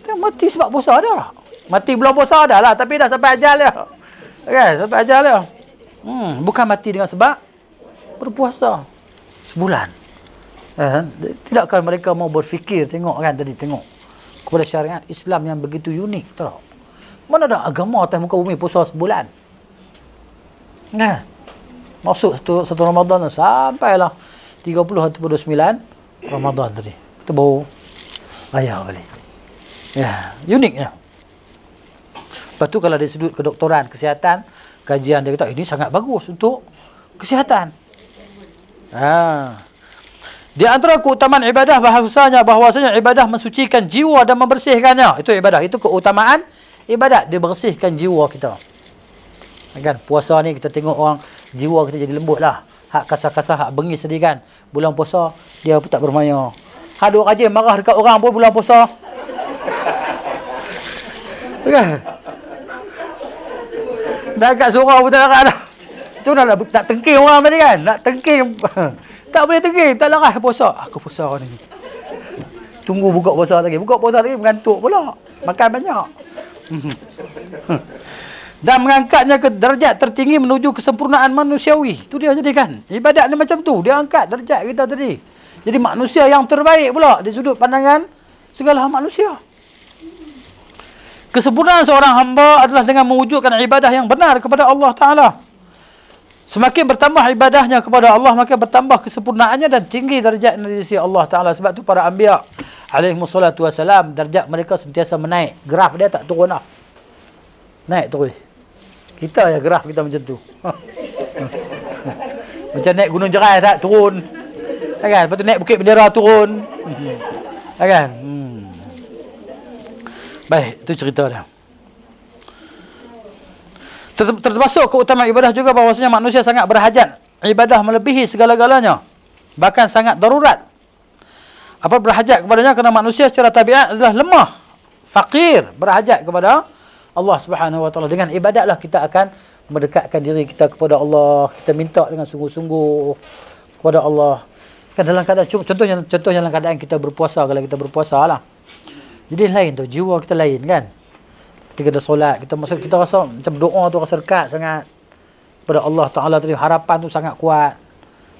Dia mati sebab puasa ada tak? Mati belum puasa ada lah. Tapi dah sampai ajal dia. Okay, sampai ajal dia. Hmm, bukan mati dengan sebab berpuasa. Sebulan. Eh, tidakkah mereka mau berfikir tengok kan tadi tengok kepada syariat Islam yang begitu unik tak? Mana ada agama atas muka bumi puasa sebulan? Nah. Masuk satu satu Ramadan sampailah 30 atau 29 Ramadhan tadi. Kita baru ayah balik. Ya, uniknya. Lepas tu kalau dari sudut kedoktoran, kesihatan, kajian dia kata eh, ini sangat bagus untuk kesihatan. Ha. Di antara keutamaan ibadah bahasanya, bahawasanya ibadah mensucikan jiwa dan membersihkannya. Itu ibadah. Itu keutamaan ibadah. Dia bersihkan jiwa kita. Kan? Puasa ni kita tengok orang jiwa kita jadi lembut lah hak kasar-kasar, hak bengis tadi kan. Bulan puasa dia pun tak bermaya. Ha duk aje marah dekat orang pun bulan puasa. Dah agak surau pun tak larat dah. Tu nak tak tengking orang tadi kan. Nak tengking. <laughs> Tak boleh tengking, tak larat puasa. Aku puasa ni. Tunggu buka puasa lagi. Buka puasa lagi mengantuk pula. Makan banyak. <laughs> dan mengangkatnya ke derajat tertinggi menuju kesempurnaan manusiawi. Itu dia jadikan. Ibadat ni macam tu. Dia angkat derajat kita tadi. Jadi manusia yang terbaik pula di sudut pandangan segala manusia. Kesempurnaan seorang hamba adalah dengan mewujudkan ibadah yang benar kepada Allah Ta'ala. Semakin bertambah ibadahnya kepada Allah, maka bertambah kesempurnaannya dan tinggi darjat sisi Allah Ta'ala. Sebab tu para ambia alaihimussalatu wassalam, darjat mereka sentiasa menaik. Graf dia tak turun lah. Naik turun. Kita yang gerah kita macam tu. <laughs> macam naik gunung jerai tak turun. Kan? Lepas tu naik bukit bendera turun. <laughs> Kan? Hmm. Baik, itu cerita dia. Ter termasuk keutamaan ibadah juga bahawasanya manusia sangat berhajat. Ibadah melebihi segala-galanya. Bahkan sangat darurat. Apa berhajat kepadanya? Kerana manusia secara tabiat adalah lemah. Fakir berhajat kepada Allah Subhanahu Wa Taala dengan ibadatlah kita akan mendekatkan diri kita kepada Allah. Kita minta dengan sungguh-sungguh kepada Allah. Kan dalam keadaan contohnya contohnya dalam keadaan kita berpuasa kalau kita berpuasa lah. Jadi lain tu jiwa kita lain kan. Ketika ada solat kita masuk kita rasa macam doa tu rasa dekat sangat kepada Allah Taala tadi harapan tu sangat kuat.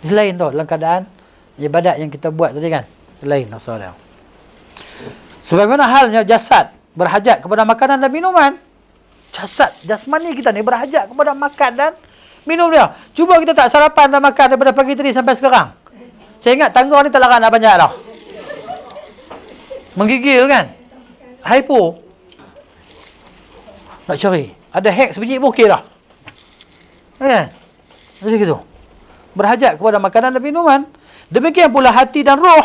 Jadi lain tu dalam keadaan ibadat yang kita buat tadi kan. Lain rasa dia. Sebagaimana halnya jasad berhajat kepada makanan dan minuman, jasad jasmani kita ni berhajat kepada makan dan minum dia. Cuba kita tak sarapan dan makan daripada pagi tadi sampai sekarang. Saya ingat tangga ni telaran dah banyak dah. Menggigil kan? Hypo. Nak cari. Ada hack sebiji pun okey dah. Kan? Macam gitu. Berhajat kepada makanan dan minuman. Demikian pula hati dan roh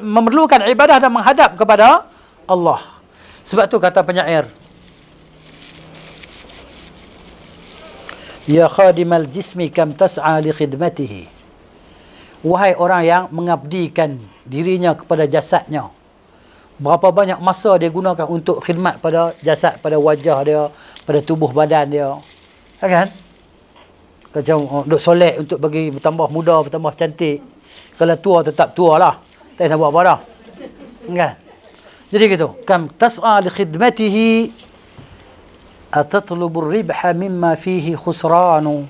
memerlukan ibadah dan menghadap kepada Allah. Sebab tu kata penyair, Ya khadimal jismi kam tas'a li khidmatihi. Wahai orang yang mengabdikan dirinya kepada jasadnya. Berapa banyak masa dia gunakan untuk khidmat pada jasad, pada wajah dia, pada tubuh badan dia. Ya kan? Kerja oh, untuk solat untuk bagi bertambah muda, bertambah cantik. Kalau tua tetap tua lah. Tak nak buat apa dah. Ya kan? Jadi gitu. Kam tas'a li khidmatihi atatlub ribha mimma fihi khusran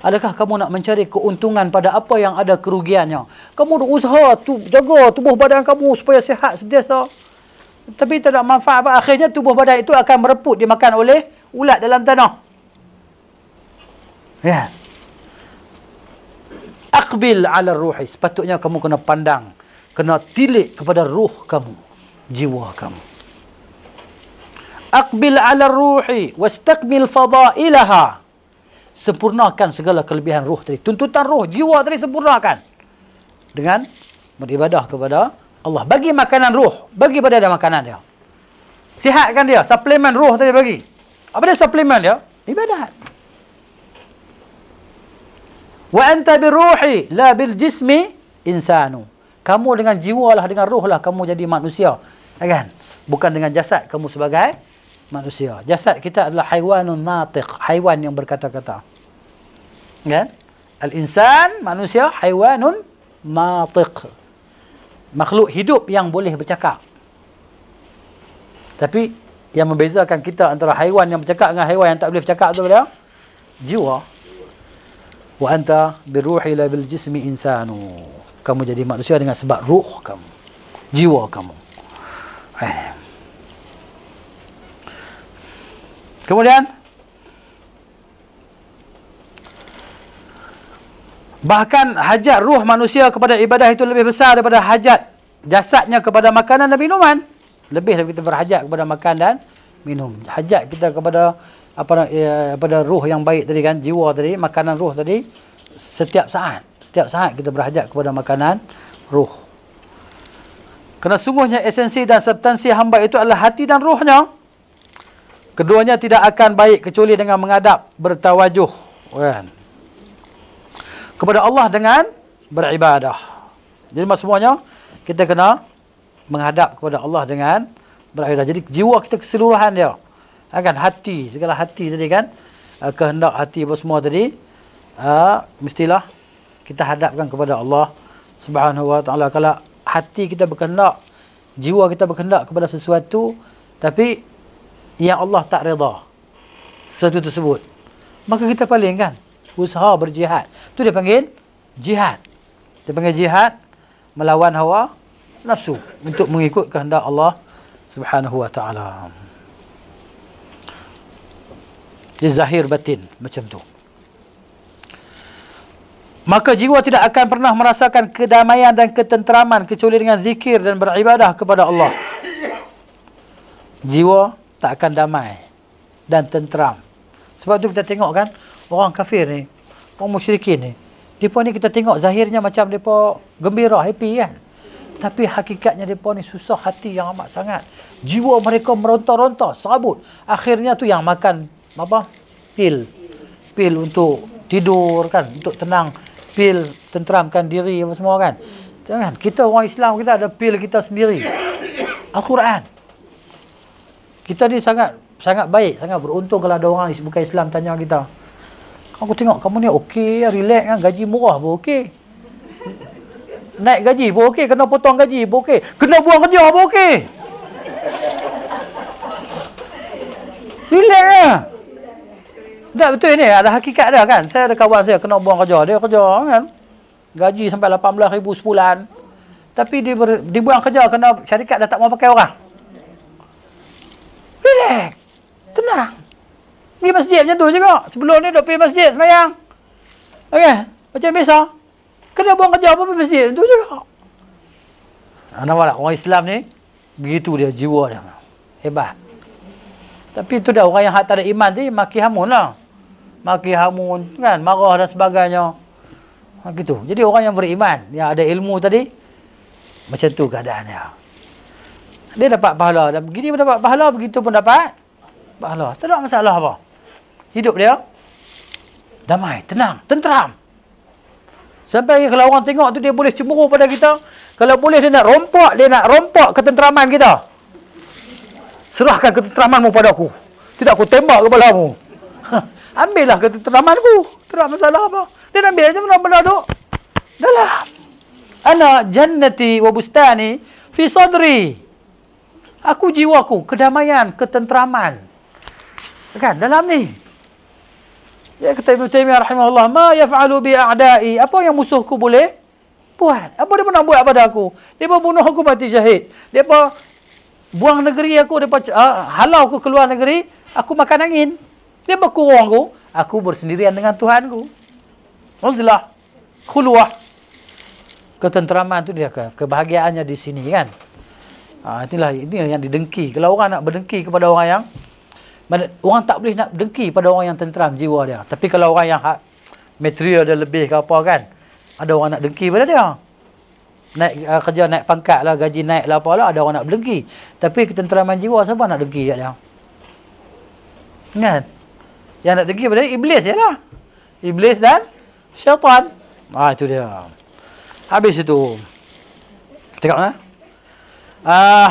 adakah kamu nak mencari keuntungan pada apa yang ada kerugiannya kamu nak usaha tu jaga tubuh badan kamu supaya sihat sentiasa tapi tak ada manfaat apa akhirnya tubuh badan itu akan mereput dimakan oleh ulat dalam tanah ya yeah. aqbil ala ruhi sepatutnya kamu kena pandang kena tilik kepada ruh kamu jiwa kamu Aqbil ala ruhi wastaqbil fadailaha. Sempurnakan segala kelebihan ruh tadi. Tuntutan ruh, jiwa tadi sempurnakan. Dengan beribadah kepada Allah. Bagi makanan ruh. Bagi pada dia makanan dia. Sihatkan dia. Suplemen ruh tadi bagi. Apa dia suplemen dia? Ibadah. Wa anta biruhi la bil jismi insanu. Kamu dengan jiwa lah, dengan ruh lah kamu jadi manusia. Kan? Bukan dengan jasad kamu sebagai manusia. Jasad kita adalah haiwanun natiq, haiwan yang berkata-kata. Kan? Al-insan, manusia, haiwanun natiq. Makhluk hidup yang boleh bercakap. Tapi yang membezakan kita antara haiwan yang bercakap dengan haiwan yang tak boleh bercakap tu dia jiwa. Wa anta biruhi la bil jismi insanu. Kamu jadi manusia dengan sebab ruh kamu. Jiwa kamu. Ayah. Eh. Kemudian bahkan hajat ruh manusia kepada ibadah itu lebih besar daripada hajat jasadnya kepada makanan dan minuman. Lebih daripada kita berhajat kepada makan dan minum. Hajat kita kepada apa ya, eh, pada ruh yang baik tadi kan, jiwa tadi, makanan ruh tadi setiap saat. Setiap saat kita berhajat kepada makanan ruh. Kerana sungguhnya esensi dan substansi hamba itu adalah hati dan ruhnya. Keduanya tidak akan baik kecuali dengan menghadap bertawajuh kan? kepada Allah dengan beribadah. Jadi maksud semuanya kita kena menghadap kepada Allah dengan beribadah. Jadi jiwa kita keseluruhan dia. akan ha, hati, segala hati tadi kan ha, kehendak hati apa semua tadi uh, mestilah kita hadapkan kepada Allah Subhanahu Wa Taala kalau hati kita berkehendak, jiwa kita berkehendak kepada sesuatu tapi yang Allah tak reda sesuatu tersebut maka kita palingkan usaha berjihad tu dia panggil jihad dia panggil jihad melawan hawa nafsu untuk mengikut kehendak Allah subhanahu wa ta'ala dia zahir batin macam tu maka jiwa tidak akan pernah merasakan kedamaian dan ketenteraman kecuali dengan zikir dan beribadah kepada Allah jiwa tak akan damai dan tenteram. Sebab tu kita tengok kan orang kafir ni, orang musyrikin ni, depa ni kita tengok zahirnya macam depa gembira, happy kan. Tapi hakikatnya depa ni susah hati yang amat sangat. Jiwa mereka meronta-ronta, serabut. Akhirnya tu yang makan apa? Pil. Pil untuk tidur kan, untuk tenang, pil tenteramkan diri apa semua kan. Jangan kita orang Islam kita ada pil kita sendiri. Al-Quran kita ni sangat sangat baik sangat beruntung kalau ada orang bukan Islam tanya kita aku tengok kamu ni okey relax kan gaji murah pun okey naik gaji pun okey kena potong gaji pun okey kena buang kerja pun okey relax lah tak betul ni ada hakikat dah kan saya ada kawan saya kena buang kerja dia kerja kan gaji sampai 18,000 sebulan tapi dia, ber, dia buang kerja kena syarikat dah tak mau pakai orang Relax. Tenang. Pergi masjid macam tu juga. Sebelum ni duk pergi masjid semayang. Okey. Macam biasa. Kena buang kerja apa pergi masjid. Itu juga. Ha, nampak tak? Orang Islam ni. Begitu dia jiwa dia. Hebat. Tapi itu dah orang yang tak ada iman tu, Maki hamun lah. Maki hamun. Kan? Marah dan sebagainya. Ha, gitu. Jadi orang yang beriman. Yang ada ilmu tadi. Macam tu keadaannya dia dapat pahala dan begini pun dapat pahala begitu pun dapat pahala tak ada masalah apa hidup dia damai tenang tenteram sampai kalau orang tengok tu dia boleh cemburu pada kita kalau boleh dia nak rompok, dia nak rompok ketenteraman kita serahkan ketenteramanmu pada aku tidak aku tembak kepalamu <laughs> ambillah ketenteraman aku tak masalah apa dia nak ambil aja benda-benda tu dah lah jannati wabustani fi sadri Aku jiwaku, kedamaian, ketenteraman. Kan? Dalam ni. Ya kata Ibn Taymiyyah rahimahullah, ma yaf'alu bi a'da'i? Apa yang musuhku boleh buat? Apa dia pernah buat pada aku? Dia bunuh aku mati syahid. Dia buang negeri aku, dia uh, halau aku keluar negeri, aku makan angin. Dia berkurung aku, aku bersendirian dengan Tuhanku. Uzlah, khuluah. Ketenteraman tu dia ke, kebahagiaannya di sini kan? Ah itulah ini yang didengki. Kalau orang nak berdengki kepada orang yang orang tak boleh nak berdengki kepada orang yang tenteram jiwa dia. Tapi kalau orang yang hak material dia lebih ke apa kan, ada orang nak dengki pada dia. Naik uh, kerja naik pangkat lah, gaji naik lah apa lah, ada orang nak berdengki. Tapi ketenteraman jiwa siapa nak dengki kat dia? Kan? Yang nak dengki pada dia, iblis je lah. Iblis dan syaitan. Ah itu dia. Habis itu. Tengok lah. Eh? Uh,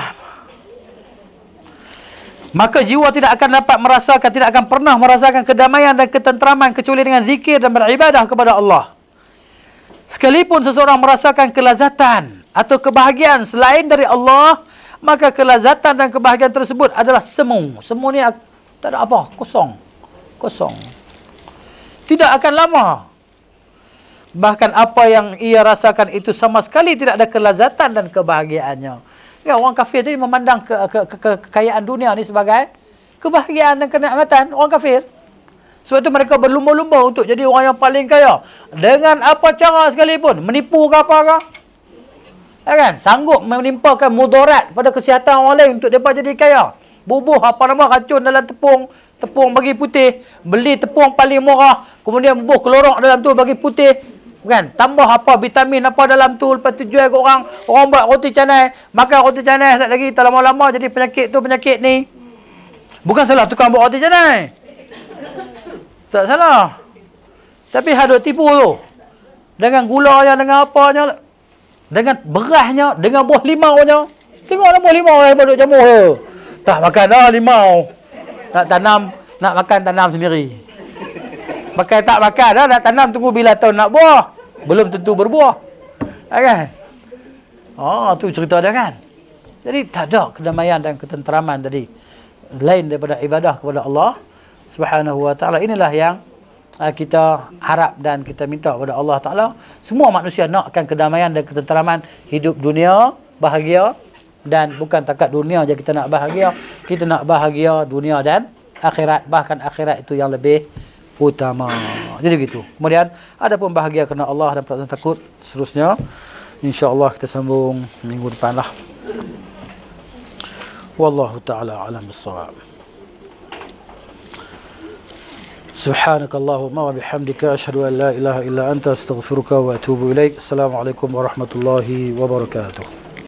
maka jiwa tidak akan dapat merasakan, tidak akan pernah merasakan kedamaian dan ketenteraman kecuali dengan zikir dan beribadah kepada Allah. Sekalipun seseorang merasakan kelazatan atau kebahagiaan selain dari Allah, maka kelazatan dan kebahagiaan tersebut adalah semu. Semu ni tak ada apa, kosong. Kosong. Tidak akan lama. Bahkan apa yang ia rasakan itu sama sekali tidak ada kelazatan dan kebahagiaannya. Ya, orang kafir tadi memandang ke, ke, ke, ke, kekayaan dunia ni sebagai kebahagiaan dan kenikmatan orang kafir. Sebab tu mereka berlumba-lumba untuk jadi orang yang paling kaya. Dengan apa cara sekalipun. Menipu ke apa ke? Ya kan? Sanggup menimpakan mudarat pada kesihatan orang lain untuk mereka jadi kaya. Bubuh apa nama racun dalam tepung. Tepung bagi putih. Beli tepung paling murah. Kemudian bubuh kelorok dalam tu bagi putih kan tambah apa vitamin apa dalam tu lepas tu jual kat orang orang buat roti canai makan roti canai sat lagi tak lama-lama jadi penyakit tu penyakit ni bukan salah tukang buat roti canai tak salah tapi hadu tipu tu dengan gula je dengan apanya dengan berasnya dengan buah limau je tengoklah buah limau yang duduk jamur tu tak makan dah limau nak tanam nak makan tanam sendiri Pakai tak pakai dah nak tanam tunggu bila tahun nak buah. Belum tentu berbuah. Ya kan? Oh, tu cerita dia kan. Jadi tak ada kedamaian dan ketenteraman tadi lain daripada ibadah kepada Allah Subhanahu Wa Taala. Inilah yang uh, kita harap dan kita minta kepada Allah Taala semua manusia nakkan kedamaian dan ketenteraman hidup dunia bahagia dan bukan takat dunia saja kita nak bahagia kita nak bahagia dunia dan akhirat bahkan akhirat itu yang lebih utama. Jadi begitu. Kemudian ada pun bahagia kerana Allah dan perasaan takut seterusnya. InsyaAllah kita sambung minggu depan lah. Wallahu ta'ala alam bisawab. سبحانك اللهم وبحمدك أشهد أن لا إله إلا أنت أستغفرك وأتوب إليك السلام عليكم ورحمة الله وبركاته